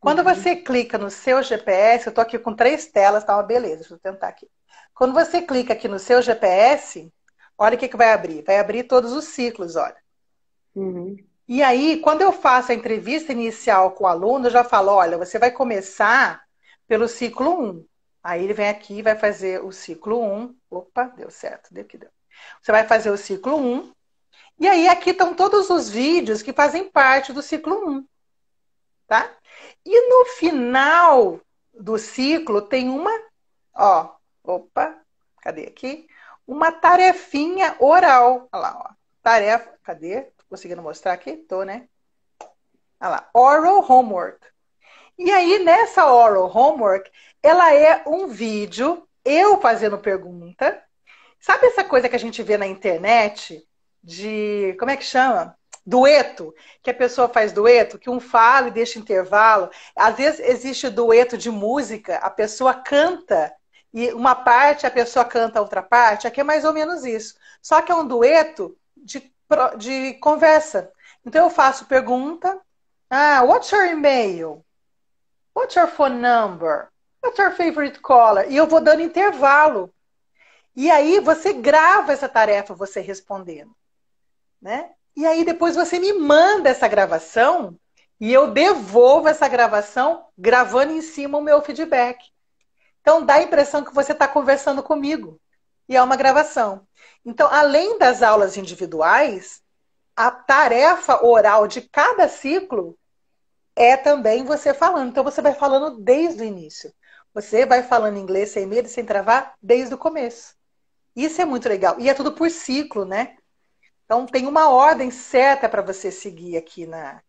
Quando uhum. você clica no seu GPS, eu tô aqui com três telas, tá uma beleza, deixa eu tentar aqui. Quando você clica aqui no seu GPS, olha o que, que vai abrir. Vai abrir todos os ciclos, olha. Uhum. E aí, quando eu faço a entrevista inicial com o aluno, eu já falo, olha, você vai começar pelo ciclo 1. Aí ele vem aqui e vai fazer o ciclo 1. Opa, deu certo, deu que deu. Você vai fazer o ciclo 1, e aí aqui estão todos os vídeos que fazem parte do ciclo 1. Tá? E no final do ciclo tem uma, ó, opa, cadê aqui? Uma tarefinha oral. Olha lá, ó. Tarefa, cadê? Tô conseguindo mostrar aqui? Tô, né? Olha lá, oral homework. E aí, nessa oral homework, ela é um vídeo, eu fazendo pergunta. Sabe essa coisa que a gente vê na internet? de. Como é que chama? Dueto, que a pessoa faz dueto, que um fala e deixa intervalo. Às vezes existe dueto de música, a pessoa canta e uma parte a pessoa canta a outra parte. Aqui é mais ou menos isso. Só que é um dueto de, de conversa. Então eu faço pergunta. Ah, what's your email? What's your phone number? What's your favorite color? E eu vou dando intervalo. E aí você grava essa tarefa, você respondendo né? E aí depois você me manda essa gravação e eu devolvo essa gravação gravando em cima o meu feedback. Então dá a impressão que você está conversando comigo e é uma gravação. Então, além das aulas individuais, a tarefa oral de cada ciclo é também você falando. Então você vai falando desde o início. Você vai falando inglês sem medo, sem travar, desde o começo. Isso é muito legal. E é tudo por ciclo, né? Então, tem uma ordem certa para você seguir aqui na,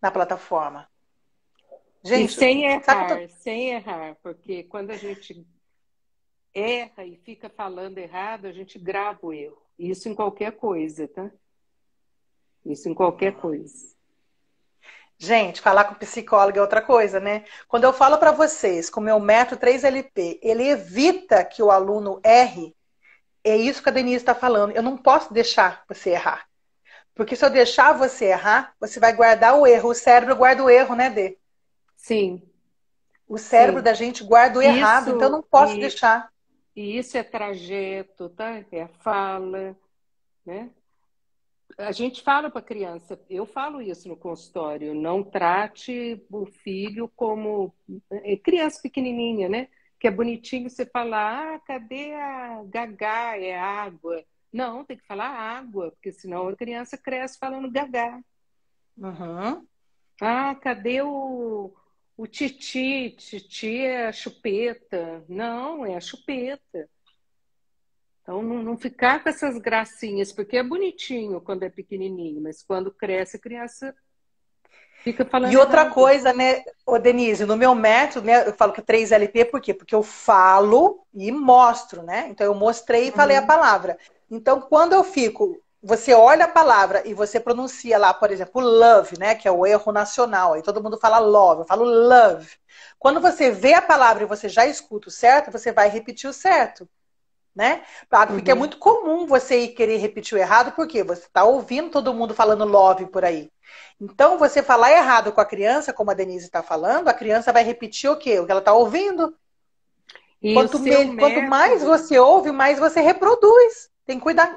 na plataforma. Gente, e sem errar, tô... sem errar, porque quando a gente erra e fica falando errado, a gente grava o erro. Isso em qualquer coisa, tá? Isso em qualquer coisa. Gente, falar com psicólogo é outra coisa, né? Quando eu falo para vocês com o meu método 3LP, ele evita que o aluno erre é isso que a Denise está falando. Eu não posso deixar você errar. Porque se eu deixar você errar, você vai guardar o erro. O cérebro guarda o erro, né, Dê? Sim. O cérebro Sim. da gente guarda o isso, errado, então eu não posso e, deixar. E isso é trajeto, tá? É a fala, né? A gente fala para a criança, eu falo isso no consultório, não trate o filho como é, criança pequenininha, né? que é bonitinho você falar, ah, cadê a gagá? É água. Não, tem que falar água, porque senão a criança cresce falando gagá. Uhum. Ah, cadê o, o titi? Titi é a chupeta. Não, é a chupeta. Então, não, não, ficar com essas gracinhas, porque é bonitinho quando é pequenininho, mas quando cresce, a criança Fica falando. E outra coisa, né, ô Denise, no meu método, né, eu falo que 3LP, por quê? Porque eu falo e mostro, né? Então eu mostrei e falei a uhum. palavra. Então quando eu fico você olha a palavra e você pronuncia lá, por exemplo, love, né? Que é o erro nacional. Aí todo mundo fala love, eu falo love. Quando você vê a palavra e você já escuta o certo, você vai repetir o certo né? Ah, porque é uhum. é muito comum você ir querer repetir o errado, porque você está ouvindo todo mundo falando love por aí. Então, você falar errado com a criança, como a Denise está falando, a criança vai repetir o quê? O que ela está ouvindo. Quanto, me... método... quanto, mais você ouve, mais você reproduz. Tem que cuidar. O,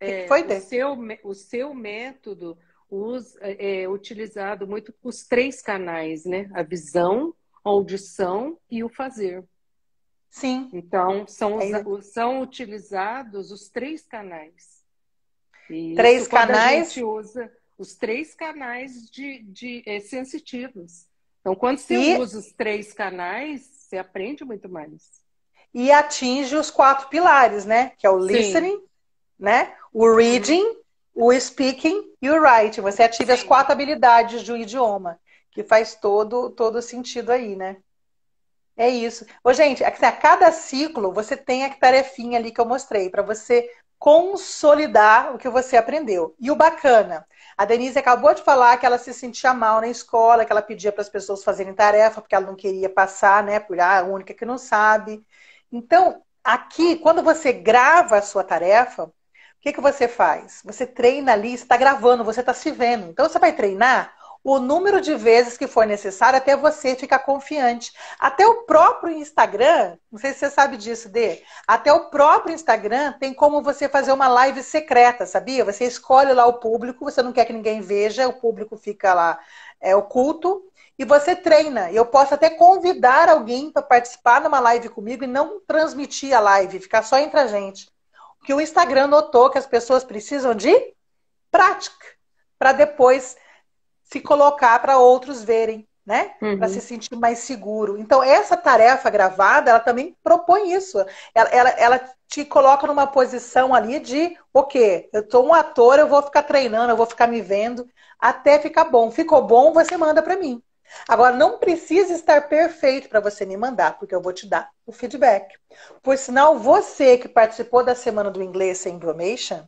é, que o, seu, o seu método us é, é utilizado muito os três canais, né? A visão, a audição e o fazer. Sim. Então, são, é os, são utilizados os três canais. E três isso, canais? A gente usa os três canais de, de é, sensitivos. Então, quando você e... usa os três canais, você aprende muito mais. E atinge os quatro pilares, né? Que é o Sim. listening, né? O reading, o speaking e o writing. Você ativa Sim. as quatro habilidades de um idioma, que faz todo, todo sentido aí, né? É isso. Ô, gente, é assim, a cada ciclo você tem a tarefinha ali que eu mostrei para você consolidar o que você aprendeu. E o bacana, a Denise acabou de falar que ela se sentia mal na escola, que ela pedia para as pessoas fazerem tarefa porque ela não queria passar, né? Por ah, a única que não sabe. Então, aqui, quando você grava a sua tarefa, o que, que você faz? Você treina ali, está gravando, você está se vendo. Então, você vai treinar o número de vezes que for necessário até você ficar confiante. Até o próprio Instagram, não sei se você sabe disso, Dê, até o próprio Instagram tem como você fazer uma live secreta, sabia? Você escolhe lá o público, você não quer que ninguém veja, o público fica lá é, oculto. E você treina. Eu posso até convidar alguém para participar de uma live comigo e não transmitir a live, ficar só entre a gente. Porque o Instagram notou que as pessoas precisam de prática para depois se colocar para outros verem, né? Uhum. Para se sentir mais seguro. Então, essa tarefa gravada, ela também propõe isso. Ela, ela, ela te coloca numa posição ali de, o quê? Eu sou um ator, eu vou ficar treinando, eu vou ficar me vendo até ficar bom. Ficou bom, você manda para mim. Agora, não precisa estar perfeito para você me mandar, porque eu vou te dar o feedback. Por sinal, você que participou da semana do inglês sem Bromation,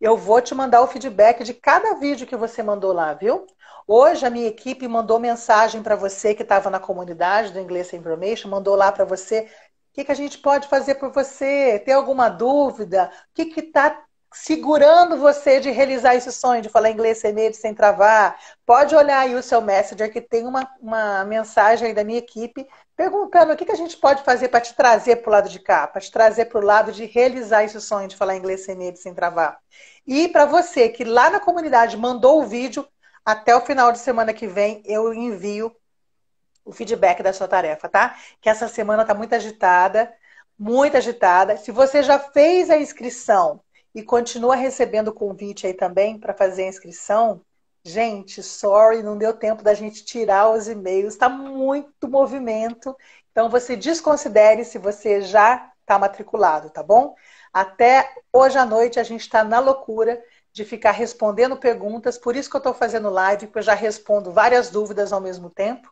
eu vou te mandar o feedback de cada vídeo que você mandou lá, viu? Hoje a minha equipe mandou mensagem para você que estava na comunidade do Inglês Sem Information, mandou lá para você o que, que a gente pode fazer por você, tem alguma dúvida, o que está segurando você de realizar esse sonho de falar inglês sem medo, sem travar. Pode olhar aí o seu Messenger, que tem uma, uma mensagem aí da minha equipe perguntando o que, que a gente pode fazer para te trazer para o lado de cá, para te trazer para o lado de realizar esse sonho de falar inglês sem medo, sem travar. E para você que lá na comunidade mandou o vídeo, até o final de semana que vem eu envio o feedback da sua tarefa, tá? Que essa semana está muito agitada, muito agitada. Se você já fez a inscrição e continua recebendo o convite aí também para fazer a inscrição, Gente, sorry, não deu tempo da gente tirar os e-mails, está muito movimento. Então, você desconsidere se você já está matriculado, tá bom? Até hoje à noite a gente está na loucura de ficar respondendo perguntas, por isso que eu estou fazendo live, porque eu já respondo várias dúvidas ao mesmo tempo.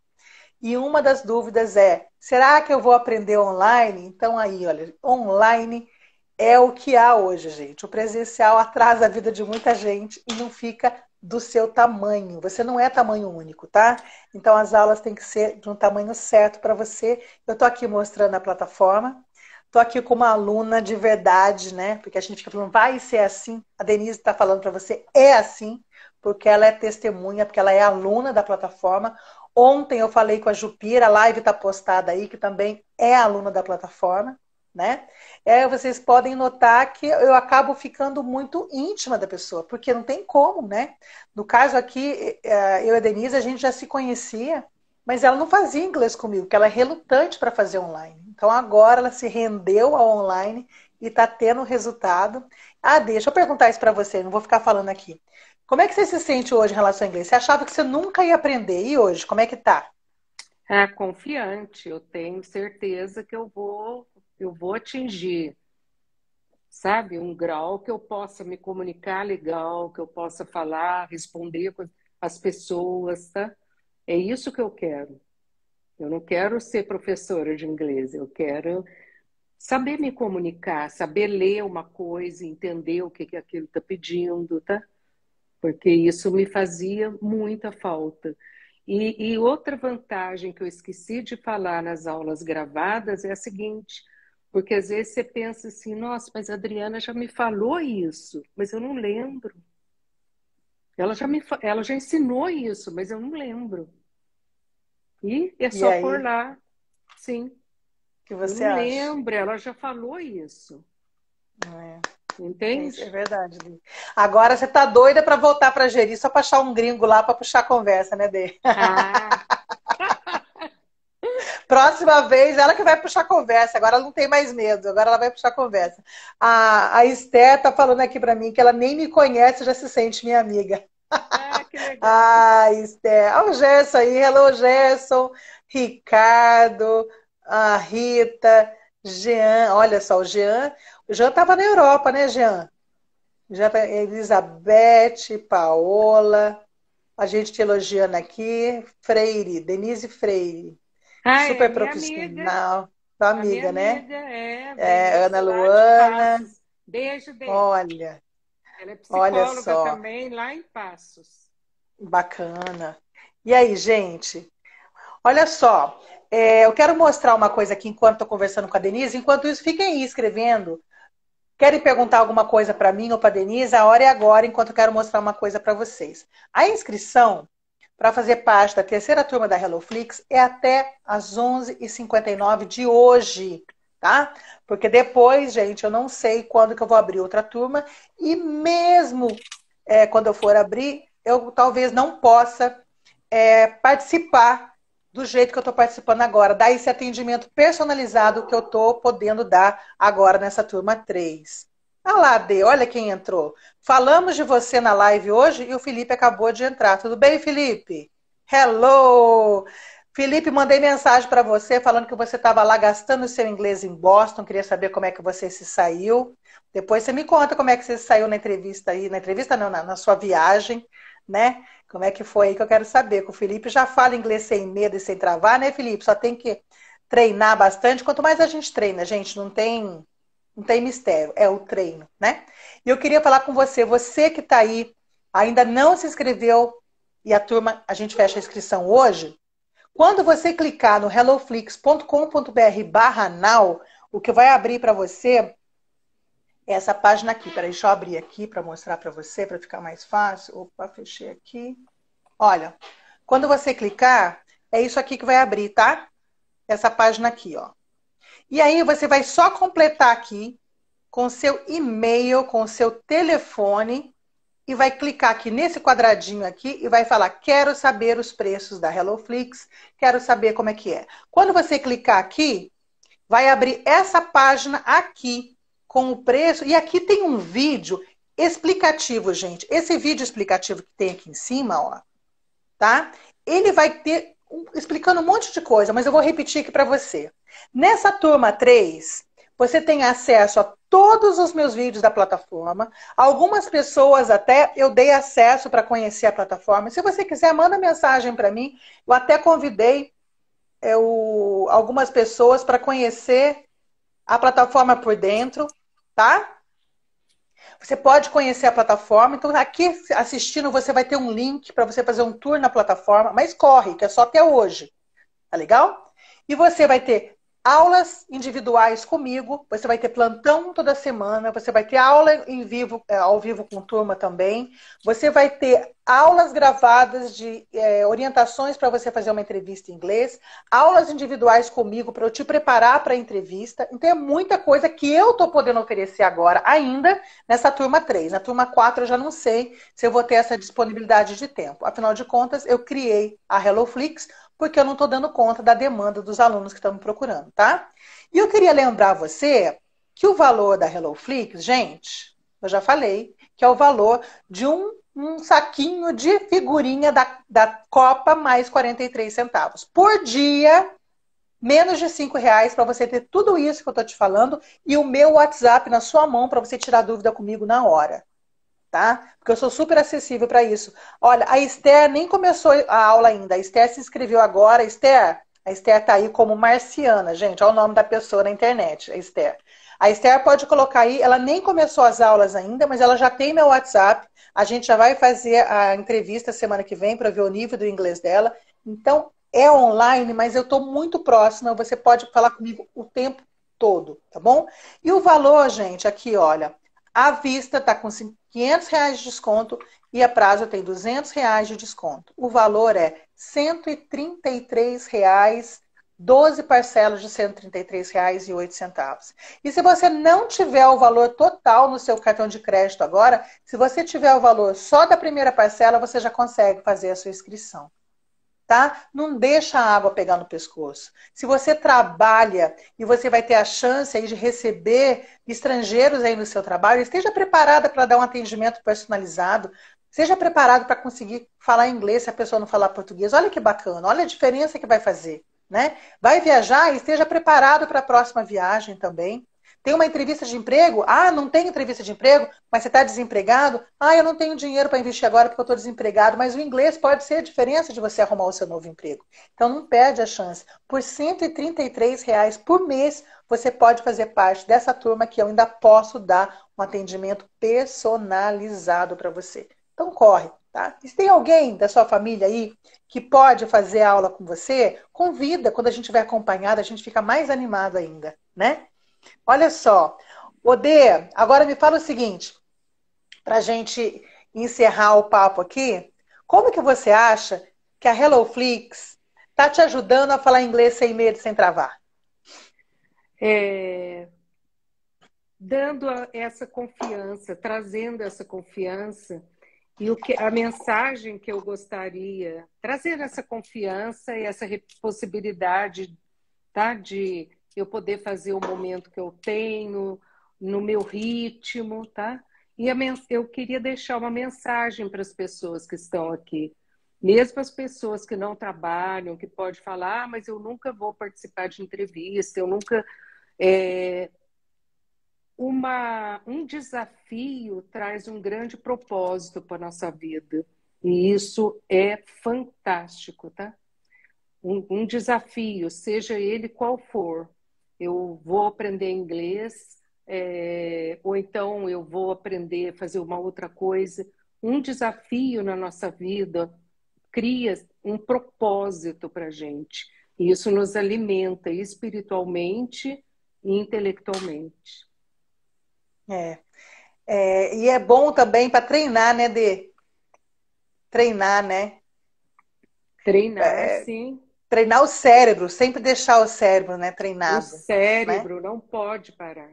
E uma das dúvidas é: será que eu vou aprender online? Então, aí, olha, online é o que há hoje, gente. O presencial atrasa a vida de muita gente e não fica do seu tamanho. Você não é tamanho único, tá? Então as aulas têm que ser de um tamanho certo para você. Eu tô aqui mostrando a plataforma. Tô aqui com uma aluna de verdade, né? Porque a gente fica falando, vai ser assim. A Denise está falando para você, é assim, porque ela é testemunha, porque ela é aluna da plataforma. Ontem eu falei com a Jupira, a live está postada aí, que também é aluna da plataforma né? É, vocês podem notar que eu acabo ficando muito íntima da pessoa, porque não tem como, né? No caso aqui, é, eu e a Denise, a gente já se conhecia, mas ela não fazia inglês comigo, que ela é relutante para fazer online. Então agora ela se rendeu ao online e está tendo resultado. Ah, deixa eu perguntar isso para você, não vou ficar falando aqui. Como é que você se sente hoje em relação ao inglês? Você achava que você nunca ia aprender e hoje, como é que tá? Ah, confiante, eu tenho certeza que eu vou eu vou atingir, sabe, um grau que eu possa me comunicar legal, que eu possa falar, responder as pessoas, tá? É isso que eu quero. Eu não quero ser professora de inglês, eu quero saber me comunicar, saber ler uma coisa, entender o que, que aquilo está pedindo, tá? Porque isso me fazia muita falta. E, e, outra vantagem que eu esqueci de falar nas aulas gravadas é a seguinte: porque às vezes você pensa assim, nossa, mas a Adriana já me falou isso, mas eu não lembro. Ela já, me, ela já ensinou isso, mas eu não lembro. E é só e por lá, sim. Que você eu não acha? ela já falou isso. É. Entende? É verdade. Dê. Agora você tá doida para voltar para gerir só para achar um gringo lá para puxar a conversa, né, Dê? Ah, Próxima vez, ela que vai puxar conversa. Agora ela não tem mais medo, agora ela vai puxar conversa. A, a Esther tá falando aqui para mim que ela nem me conhece, já se sente minha amiga. Ah, que legal. ah, Esther. Olha o Gerson aí. Hello, Gerson. Ricardo, a Rita, Jean. Olha só, o Jean. O Jean estava na Europa, né, Jean? Já tá, Elizabeth, Paola, a gente te elogiando aqui. Freire, Denise Freire super profissional. Amiga, Tua amiga, né? Amiga, é, é Ana Luana. Beijo, beijo. Olha. Ela é psicóloga olha só. também, lá em Passos. Bacana. E aí, gente? Olha só. É, eu quero mostrar uma coisa aqui enquanto estou conversando com a Denise. Enquanto isso, fiquem aí escrevendo. Querem perguntar alguma coisa para mim ou para a Denise? A hora é agora, enquanto eu quero mostrar uma coisa para vocês. A inscrição para fazer parte da terceira turma da HelloFlix é até às 11h59 de hoje, tá? Porque depois, gente, eu não sei quando que eu vou abrir outra turma e mesmo é, quando eu for abrir, eu talvez não possa é, participar do jeito que eu estou participando agora, dar esse atendimento personalizado que eu estou podendo dar agora nessa turma 3. Ah lá, Dê, olha quem entrou. Falamos de você na live hoje e o Felipe acabou de entrar. Tudo bem, Felipe? Hello! Felipe, mandei mensagem para você falando que você estava lá gastando seu inglês em Boston. Queria saber como é que você se saiu. Depois você me conta como é que você se saiu na entrevista aí, na entrevista não, na, na sua viagem, né? Como é que foi aí que eu quero saber. Que o Felipe já fala inglês sem medo e sem travar, né, Felipe? Só tem que treinar bastante. Quanto mais a gente treina, gente, não tem não tem mistério, é o treino, né? E eu queria falar com você, você que está aí, ainda não se inscreveu e a turma, a gente fecha a inscrição hoje. Quando você clicar no helloflix.com.br barra now, o que vai abrir para você é essa página aqui. Peraí, deixa eu abrir aqui para mostrar para você, para ficar mais fácil. Opa, fechei aqui. Olha, quando você clicar, é isso aqui que vai abrir, tá? Essa página aqui, ó. E aí você vai só completar aqui com seu e-mail, com seu telefone e vai clicar aqui nesse quadradinho aqui e vai falar quero saber os preços da HelloFlix, quero saber como é que é. Quando você clicar aqui, vai abrir essa página aqui com o preço e aqui tem um vídeo explicativo, gente. Esse vídeo explicativo que tem aqui em cima, ó, tá? Ele vai ter explicando um monte de coisa, mas eu vou repetir aqui para você. Nessa turma 3, você tem acesso a todos os meus vídeos da plataforma. Algumas pessoas até eu dei acesso para conhecer a plataforma. Se você quiser, manda mensagem para mim. Eu até convidei eu, é, algumas pessoas para conhecer a plataforma por dentro, tá? Você pode conhecer a plataforma. Então, aqui assistindo, você vai ter um link para você fazer um tour na plataforma. Mas corre, que é só até hoje. Tá legal? E você vai ter aulas individuais comigo, você vai ter plantão toda semana, você vai ter aula em vivo, é, ao vivo com turma também, você vai ter aulas gravadas de é, orientações para você fazer uma entrevista em inglês, aulas individuais comigo para eu te preparar para a entrevista. Então é muita coisa que eu estou podendo oferecer agora ainda nessa turma 3. Na turma 4 eu já não sei se eu vou ter essa disponibilidade de tempo. Afinal de contas, eu criei a HelloFlix porque eu não estou dando conta da demanda dos alunos que estão me procurando, tá? E eu queria lembrar você que o valor da HelloFlix, gente, eu já falei, que é o valor de um, um saquinho de figurinha da, da Copa mais 43 centavos. Por dia, menos de cinco reais para você ter tudo isso que eu estou te falando e o meu WhatsApp na sua mão para você tirar dúvida comigo na hora tá? Porque eu sou super acessível para isso. Olha, a Esther nem começou a aula ainda. A Esther se inscreveu agora. Esther, a Esther tá aí como Marciana, gente. Olha o nome da pessoa na internet, a Esther. A Esther pode colocar aí, ela nem começou as aulas ainda, mas ela já tem meu WhatsApp. A gente já vai fazer a entrevista semana que vem para ver o nível do inglês dela. Então, é online, mas eu estou muito próxima. Você pode falar comigo o tempo todo, tá bom? E o valor, gente, aqui, olha, a vista tá com 500 reais de desconto e a prazo tem 200 reais de desconto. O valor é 133 reais 12 parcelas de R$ centavos. E se você não tiver o valor total no seu cartão de crédito agora, se você tiver o valor só da primeira parcela, você já consegue fazer a sua inscrição tá? Não deixa a água pegar no pescoço. Se você trabalha e você vai ter a chance aí de receber estrangeiros aí no seu trabalho, esteja preparada para dar um atendimento personalizado, seja preparado para conseguir falar inglês se a pessoa não falar português. Olha que bacana, olha a diferença que vai fazer, né? Vai viajar e esteja preparado para a próxima viagem também. Tem uma entrevista de emprego? Ah, não tem entrevista de emprego, mas você está desempregado? Ah, eu não tenho dinheiro para investir agora porque eu estou desempregado. Mas o inglês pode ser a diferença de você arrumar o seu novo emprego. Então não perde a chance. Por R$ reais por mês, você pode fazer parte dessa turma que eu ainda posso dar um atendimento personalizado para você. Então corre, tá? E se tem alguém da sua família aí que pode fazer aula com você, convida. Quando a gente vai acompanhado a gente fica mais animado ainda, né? Olha só. Odê, agora me fala o seguinte, para a gente encerrar o papo aqui, como que você acha que a HelloFlix está te ajudando a falar inglês sem medo, sem travar? É... Dando essa confiança, trazendo essa confiança e o que, a mensagem que eu gostaria, trazendo essa confiança e essa possibilidade tá, de eu poder fazer o momento que eu tenho, no meu ritmo, tá? E eu queria deixar uma mensagem para as pessoas que estão aqui. Mesmo as pessoas que não trabalham, que pode falar, ah, mas eu nunca vou participar de entrevista, eu nunca. É... Uma, um desafio traz um grande propósito para a nossa vida. E isso é fantástico, tá? Um, um desafio, seja ele qual for, eu vou aprender inglês, é, ou então eu vou aprender a fazer uma outra coisa. Um desafio na nossa vida cria um propósito para a gente. E isso nos alimenta espiritualmente e intelectualmente. É. é e é bom também para treinar, né, De Treinar, né? Treinar, é... sim. Treinar o cérebro, sempre deixar o cérebro né, treinado. O né? cérebro né? não pode parar.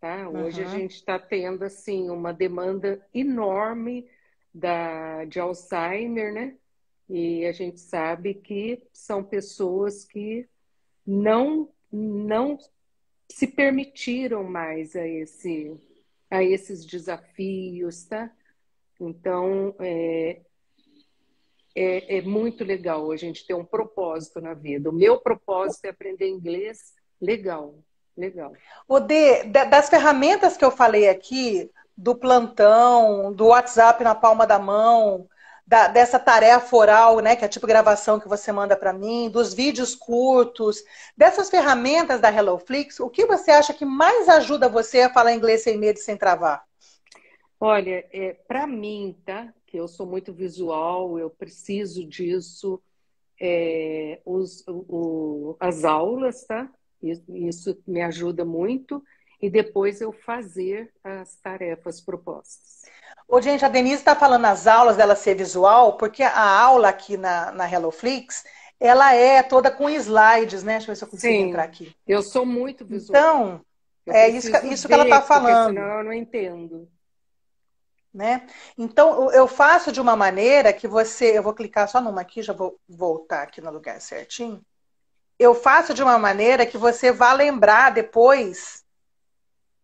Tá? Hoje uhum. a gente está tendo assim, uma demanda enorme da, de Alzheimer, né? E a gente sabe que são pessoas que não, não se permitiram mais a, esse, a esses desafios, tá? Então, é, é, é, muito legal a gente ter um propósito na vida. O meu propósito é aprender inglês legal, legal. O D, das ferramentas que eu falei aqui, do plantão, do WhatsApp na palma da mão, da, dessa tarefa oral, né, que é tipo gravação que você manda para mim, dos vídeos curtos, dessas ferramentas da HelloFlix, o que você acha que mais ajuda você a falar inglês sem medo e sem travar? Olha, é, para mim, tá? que eu sou muito visual, eu preciso disso. É, os, o, as aulas, tá? Isso me ajuda muito. E depois eu fazer as tarefas propostas. Ô, gente, a Denise está falando as aulas dela ser visual, porque a aula aqui na, na HelloFlix, ela é toda com slides, né? Deixa eu ver se eu consigo Sim, entrar aqui. Eu sou muito visual. Então, eu é isso que, isso que ela está falando. Senão eu não entendo. Né? Então, eu faço de uma maneira que você. Eu vou clicar só numa aqui, já vou voltar aqui no lugar certinho. Eu faço de uma maneira que você vá lembrar depois,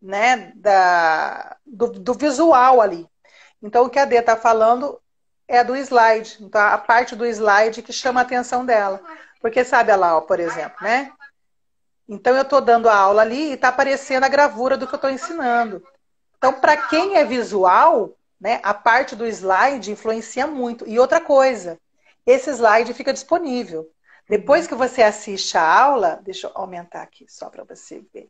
né, da, do, do visual ali. Então, o que a D está falando é do slide. Então, a parte do slide que chama a atenção dela. Porque, sabe, a ó, por exemplo, né? Então, eu estou dando a aula ali e está aparecendo a gravura do que eu estou ensinando. Então, para quem é visual, né? A parte do slide influencia muito. E outra coisa, esse slide fica disponível. Depois que você assiste a aula, deixa eu aumentar aqui só para você ver.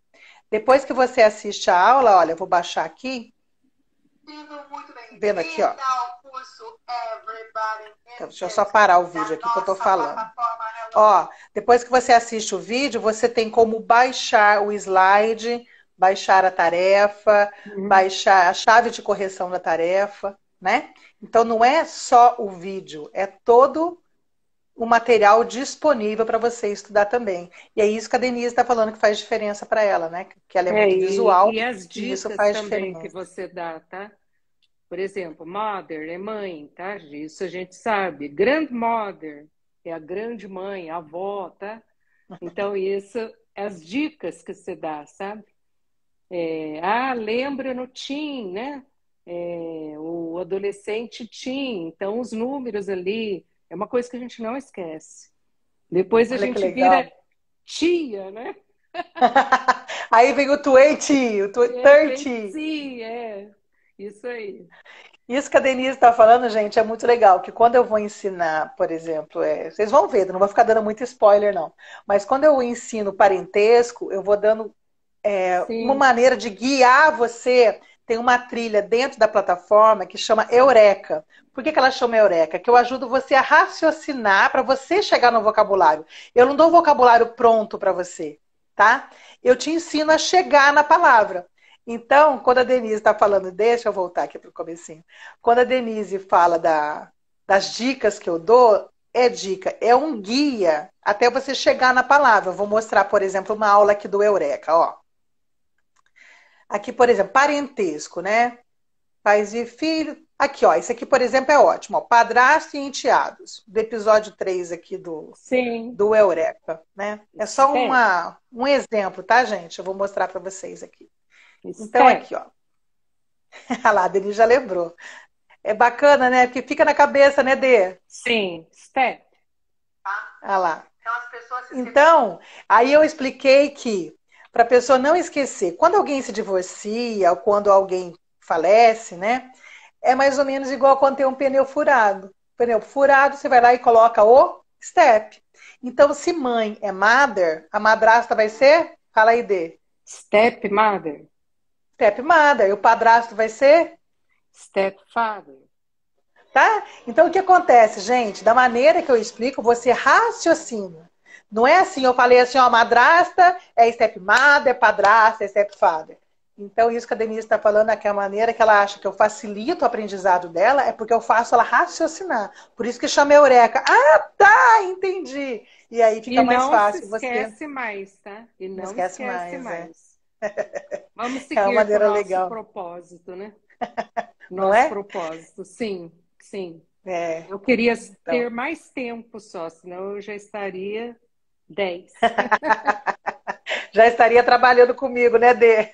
Depois que você assiste a aula, olha, eu vou baixar aqui. Vendo aqui, ó. Então, deixa eu é só parar o vídeo aqui que eu tô falando. Né, ó, depois que você assiste o vídeo, você tem como baixar o slide baixar a tarefa, uhum. baixar a chave de correção da tarefa, né? Então não é só o vídeo, é todo o material disponível para você estudar também. E é isso que a Denise está falando que faz diferença para ela, né? Que ela é, é muito visual. E, e as dicas e também diferença. que você dá, tá? Por exemplo, mother é mãe, tá? Isso a gente sabe. Grandmother é a grande mãe, a avó, tá? Então isso, as dicas que você dá, sabe? É, ah, lembra no TIM, né? É, o adolescente TIM, então os números ali, é uma coisa que a gente não esquece. Depois a Olha gente vira tia, né? aí vem o 20, o 30. É, é, isso aí. Isso que a Denise está falando, gente, é muito legal. Que quando eu vou ensinar, por exemplo, é, vocês vão ver, não vou ficar dando muito spoiler, não. Mas quando eu ensino parentesco, eu vou dando é, uma maneira de guiar você. Tem uma trilha dentro da plataforma que chama Eureka. Por que, que ela chama Eureka? Que eu ajudo você a raciocinar para você chegar no vocabulário. Eu não dou o vocabulário pronto para você, tá? Eu te ensino a chegar na palavra. Então, quando a Denise está falando, deixa eu voltar aqui para o comecinho. Quando a Denise fala da, das dicas que eu dou, é dica, é um guia até você chegar na palavra. Eu vou mostrar, por exemplo, uma aula aqui do Eureka, ó. Aqui, por exemplo, parentesco, né? Pais e filhos. Aqui, ó, isso aqui, por exemplo, é ótimo. Ó, padrasto e enteados, do episódio 3 aqui do, Sim. do Eureka, né? É só é. uma, um exemplo, tá, gente? Eu vou mostrar para vocês aqui. Isso então, é. aqui, ó. Ah lá, a já lembrou. É bacana, né? Porque fica na cabeça, né, Dê? Sim, step. Tá? É. lá. Então, então, aí eu expliquei que para a pessoa não esquecer. Quando alguém se divorcia, ou quando alguém falece, né? É mais ou menos igual quando tem um pneu furado. Pneu furado, você vai lá e coloca o step. Então, se mãe é mother, a madrasta vai ser? Fala aí, Dê. Step mother. Step mother. E o padrasto vai ser? Step father. Tá? Então, o que acontece, gente? Da maneira que eu explico, você raciocina. Não é assim, eu falei assim, ó, madrasta é stepmada, é padrasta, é stepfather. Então, isso que a Denise está falando é que a maneira que ela acha que eu facilito o aprendizado dela é porque eu faço ela raciocinar. Por isso que chama Eureka. Ah, tá, entendi. E aí fica e mais fácil. não esquece mais, tá? E não, não esquece, esquece, mais. É. mais. É. Vamos seguir é uma maneira nosso legal. propósito, né? Não nosso é? propósito, sim, sim. É. Eu queria então... ter mais tempo só, senão eu já estaria 10. já estaria trabalhando comigo, né, Dê?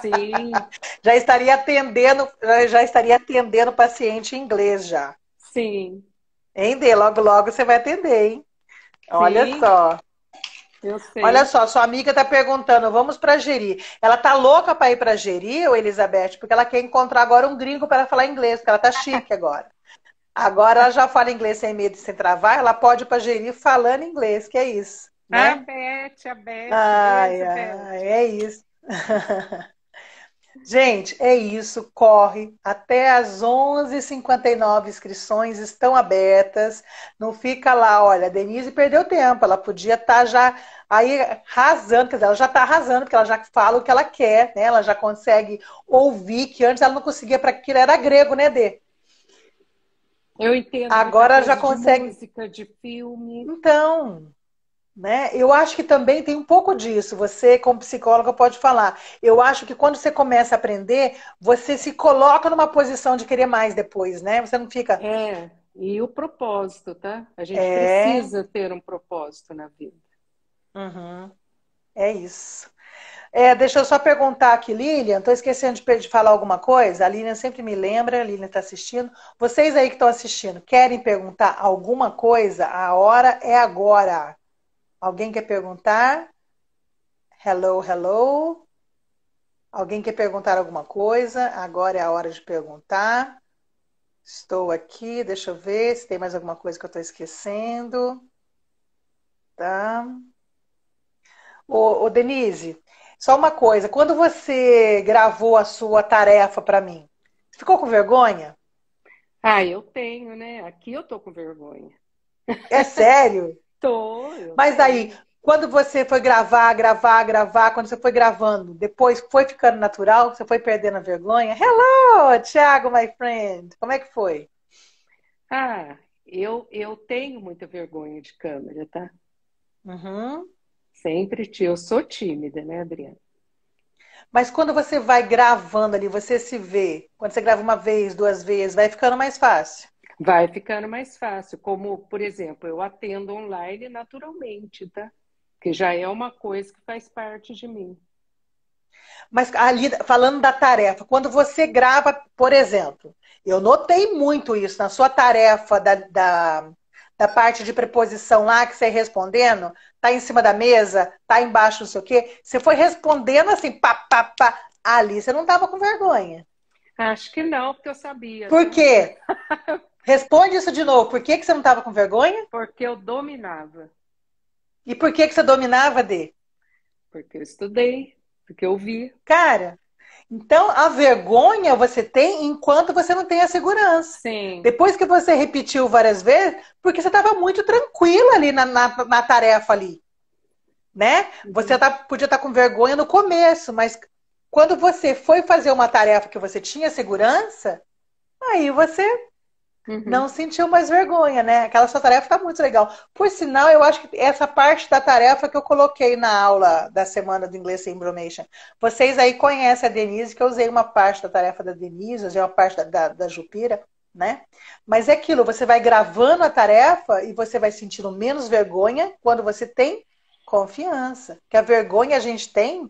Sim. já estaria atendendo, já estaria atendendo paciente em inglês já. Sim. Hein, Dê? Logo, logo você vai atender, hein? Sim. Olha só. Eu sei. Olha só, sua amiga tá perguntando, vamos para gerir. Ela tá louca para ir para gerir, Elizabeth, porque ela quer encontrar agora um gringo para falar inglês, porque ela tá chique agora. Agora ela já fala inglês sem medo de se travar, ela pode ir para gerir falando inglês, que é isso. Né? A Beth, a Beth. Ai, ai, Beth. É isso. Gente, é isso. Corre. Até as 11h59 inscrições estão abertas. Não fica lá, olha, a Denise perdeu tempo. Ela podia estar tá já aí arrasando. Quer dizer, ela já está arrasando, porque ela já fala o que ela quer, né? Ela já consegue ouvir, que antes ela não conseguia, para aquilo era grego, né, Dê? Eu entendo. Agora já consegue. De música, de filme. Então, né? Eu acho que também tem um pouco disso. Você, como psicóloga, pode falar. Eu acho que quando você começa a aprender, você se coloca numa posição de querer mais depois, né? Você não fica. É, e o propósito, tá? A gente é... precisa ter um propósito na vida. Uhum. É isso. É, deixa eu só perguntar aqui, Lilian. Estou esquecendo de, de, falar alguma coisa. A Lilian sempre me lembra, a Lilian está assistindo. Vocês aí que estão assistindo, querem perguntar alguma coisa? A hora é agora. Alguém quer perguntar? Hello, hello. Alguém quer perguntar alguma coisa? Agora é a hora de perguntar. Estou aqui, deixa eu ver se tem mais alguma coisa que eu estou esquecendo. Tá. Ô, ô, Denise, só uma coisa. Quando você gravou a sua tarefa para mim, ficou com vergonha? Ah, eu tenho, né? Aqui eu tô com vergonha. É sério? Tô. Mas aí, quando você foi gravar, gravar, gravar, quando você foi gravando, depois foi ficando natural, você foi perdendo a vergonha? Hello, Thiago, my friend. Como é que foi? Ah, eu, eu tenho muita vergonha de câmera, tá? Uhum. Sempre te, eu sou tímida, né, Adriana? Mas quando você vai gravando ali, você se vê. Quando você grava uma vez, duas vezes, vai ficando mais fácil. Vai ficando mais fácil. Como, por exemplo, eu atendo online naturalmente, tá? Que já é uma coisa que faz parte de mim. Mas ali, falando da tarefa, quando você grava, por exemplo, eu notei muito isso na sua tarefa da, da, da parte de preposição lá, que você é respondendo, tá em cima da mesa, tá embaixo, não sei o quê. Você foi respondendo assim, pá, pá, pá. Ali você não tava com vergonha. Acho que não, porque eu sabia. Por quê? Responde isso de novo. Por que, que você não estava com vergonha? Porque eu dominava. E por que, que você dominava, Dê? Porque eu estudei, porque eu vi. Cara, então a vergonha você tem enquanto você não tem a segurança. Sim. Depois que você repetiu várias vezes, porque você estava muito tranquila ali na, na, na, tarefa ali. Né? Uhum. Você tá, podia estar tá com vergonha no começo, mas quando você foi fazer uma tarefa que você tinha segurança, aí você Uhum. Não sentiu mais vergonha, né? Aquela sua tarefa tá muito legal. Por sinal, eu acho que essa parte da tarefa que eu coloquei na aula da semana do inglês sem bromation. Vocês aí conhecem a Denise, que eu usei uma parte da tarefa da Denise, usei uma parte da, da, da Jupira, né? Mas é aquilo, você vai gravando a tarefa e você vai sentindo menos vergonha quando você tem confiança. Que a vergonha a gente tem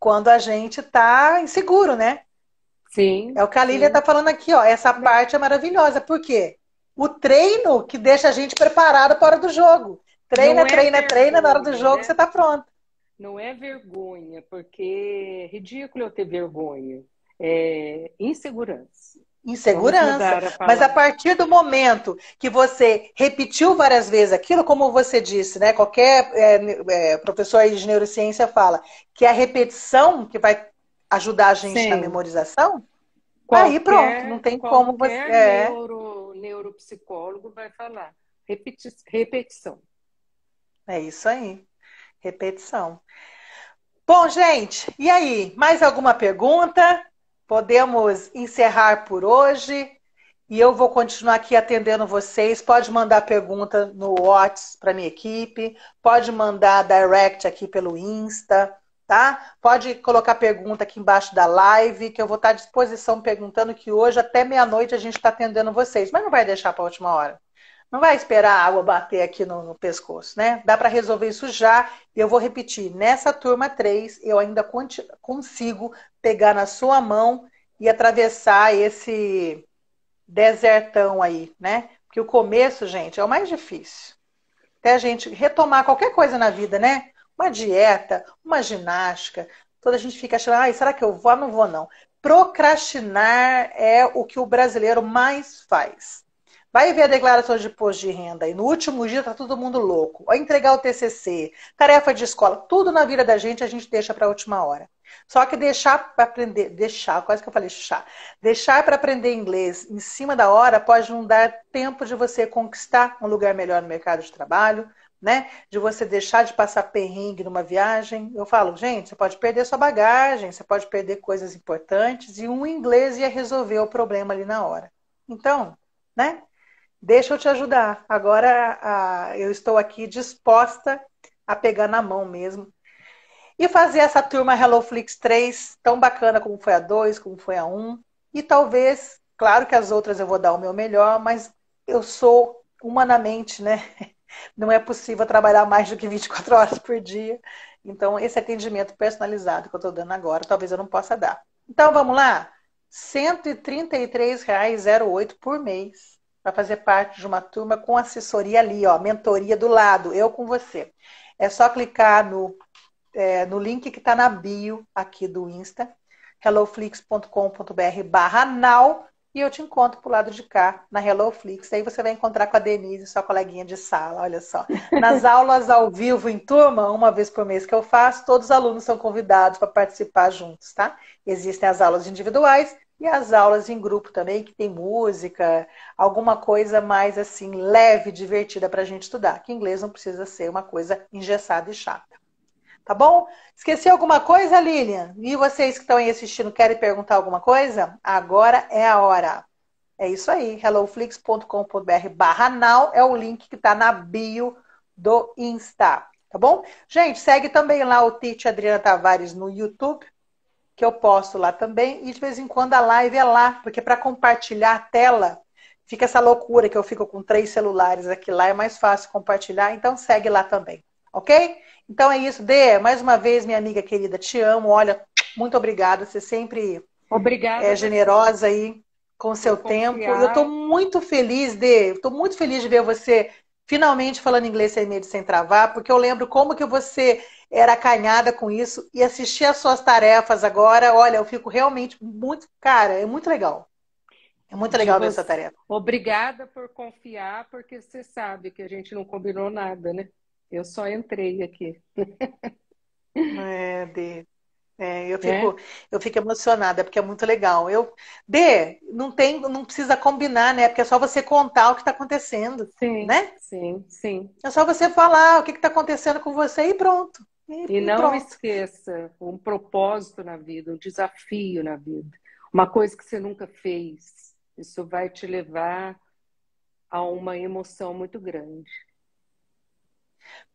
quando a gente tá inseguro, né? Sim. É o que a Lília está falando aqui, ó. Essa parte é maravilhosa. Por quê? O treino que deixa a gente preparado para a hora do jogo. Treina, é treina, treina, na hora do né? jogo né? você está pronto. Não é vergonha, porque é ridículo eu ter vergonha. É insegurança. Insegurança. A Mas a partir do momento que você repetiu várias vezes aquilo, como você disse, né? Qualquer é, é, professor de neurociência fala que a repetição que vai ajudar a gente Sim. na memorização, qualquer, aí pronto, não tem como você. É. Neuro, neuropsicólogo vai falar. Repeti repetição. É isso aí. Repetição. Bom, gente, e aí? Mais alguma pergunta? Podemos encerrar por hoje. E eu vou continuar aqui atendendo vocês. Pode mandar pergunta no WhatsApp para minha equipe, pode mandar direct aqui pelo Insta tá? Pode colocar pergunta aqui embaixo da live, que eu vou estar tá à disposição perguntando, que hoje até meia-noite a gente está atendendo vocês, mas não vai deixar para a última hora. Não vai esperar a água bater aqui no, no pescoço, né? Dá para resolver isso já. E eu vou repetir, nessa turma 3, eu ainda consigo pegar na sua mão e atravessar esse desertão aí, né? Porque o começo, gente, é o mais difícil. Até a gente retomar qualquer coisa na vida, né? uma dieta, uma ginástica. Toda a gente fica achando, ai, será que eu vou? Ah, não vou, não. Procrastinar é o que o brasileiro mais faz. Vai ver a declaração de imposto de renda e no último dia tá todo mundo louco. Vai entregar o TCC, tarefa de escola, tudo na vida da gente a gente deixa para a última hora. Só que deixar para aprender, deixar, quase que eu falei chá, deixar para aprender inglês em cima da hora pode não dar tempo de você conquistar um lugar melhor no mercado de trabalho, né? De você deixar de passar perrengue numa viagem. Eu falo, gente, você pode perder sua bagagem, você pode perder coisas importantes e um inglês ia resolver o problema ali na hora. Então, né? Deixa eu te ajudar. Agora a, eu estou aqui disposta a pegar na mão mesmo. E fazer essa turma HelloFlix 3 tão bacana como foi a 2, como foi a 1. E talvez, claro que as outras eu vou dar o meu melhor, mas eu sou humanamente, né? não é possível trabalhar mais do que 24 horas por dia. Então, esse atendimento personalizado que eu estou dando agora, talvez eu não possa dar. Então, vamos lá? R$ 133,08 por mês para fazer parte de uma turma com assessoria ali, ó, mentoria do lado, eu com você. É só clicar no, é, no link que está na bio aqui do Insta, helloflix.com.br barra now e eu te encontro pro lado de cá, na HelloFlix. Aí você vai encontrar com a Denise, sua coleguinha de sala, olha só. Nas aulas ao vivo em turma, uma vez por mês que eu faço, todos os alunos são convidados para participar juntos, tá? Existem as aulas individuais e as aulas em grupo também, que tem música, alguma coisa mais assim leve, divertida para a gente estudar, que inglês não precisa ser uma coisa engessada e chata tá bom? Esqueci alguma coisa, Lilian? E vocês que estão aí assistindo querem perguntar alguma coisa? Agora é a hora. É isso aí, helloflix.com.br barra now é o link que está na bio do Insta, tá bom? Gente, segue também lá o Tite Adriana Tavares no YouTube, que eu posto lá também, e de vez em quando a live é lá, porque para compartilhar a tela fica essa loucura que eu fico com três celulares aqui lá, é mais fácil compartilhar, então segue lá também, ok? Então é isso, Dê. Mais uma vez, minha amiga querida, te amo. Olha, muito obrigada. Você sempre obrigada, é generosa aí com o seu tempo. Eu estou muito feliz, Dê. Estou muito feliz de ver você finalmente falando inglês sem medo, sem travar, porque eu lembro como que você era acanhada com isso e assistir as suas tarefas agora. Olha, eu fico realmente muito. Cara, é muito legal. É muito legal ver essa tarefa. Obrigada por confiar, porque você sabe que a gente não combinou nada, né? Eu só entrei aqui. é, Dê. É, eu, né? fico, é? eu fico emocionada, porque é muito legal. Eu, Dê, não, tem, não precisa combinar, né? Porque é só você contar o que está acontecendo. Sim, né? Sim, sim. É só você falar o que está acontecendo com você e pronto. E, e não pronto. esqueça um propósito na vida, um desafio na vida, uma coisa que você nunca fez. Isso vai te levar a uma emoção muito grande.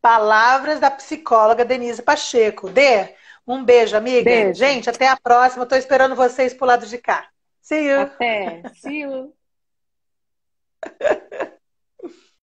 Palavras da psicóloga Denise Pacheco. Dê, um beijo, amiga. Beijo. Gente, até a próxima. Estou esperando vocês pro lado de cá. See you. Até. See you.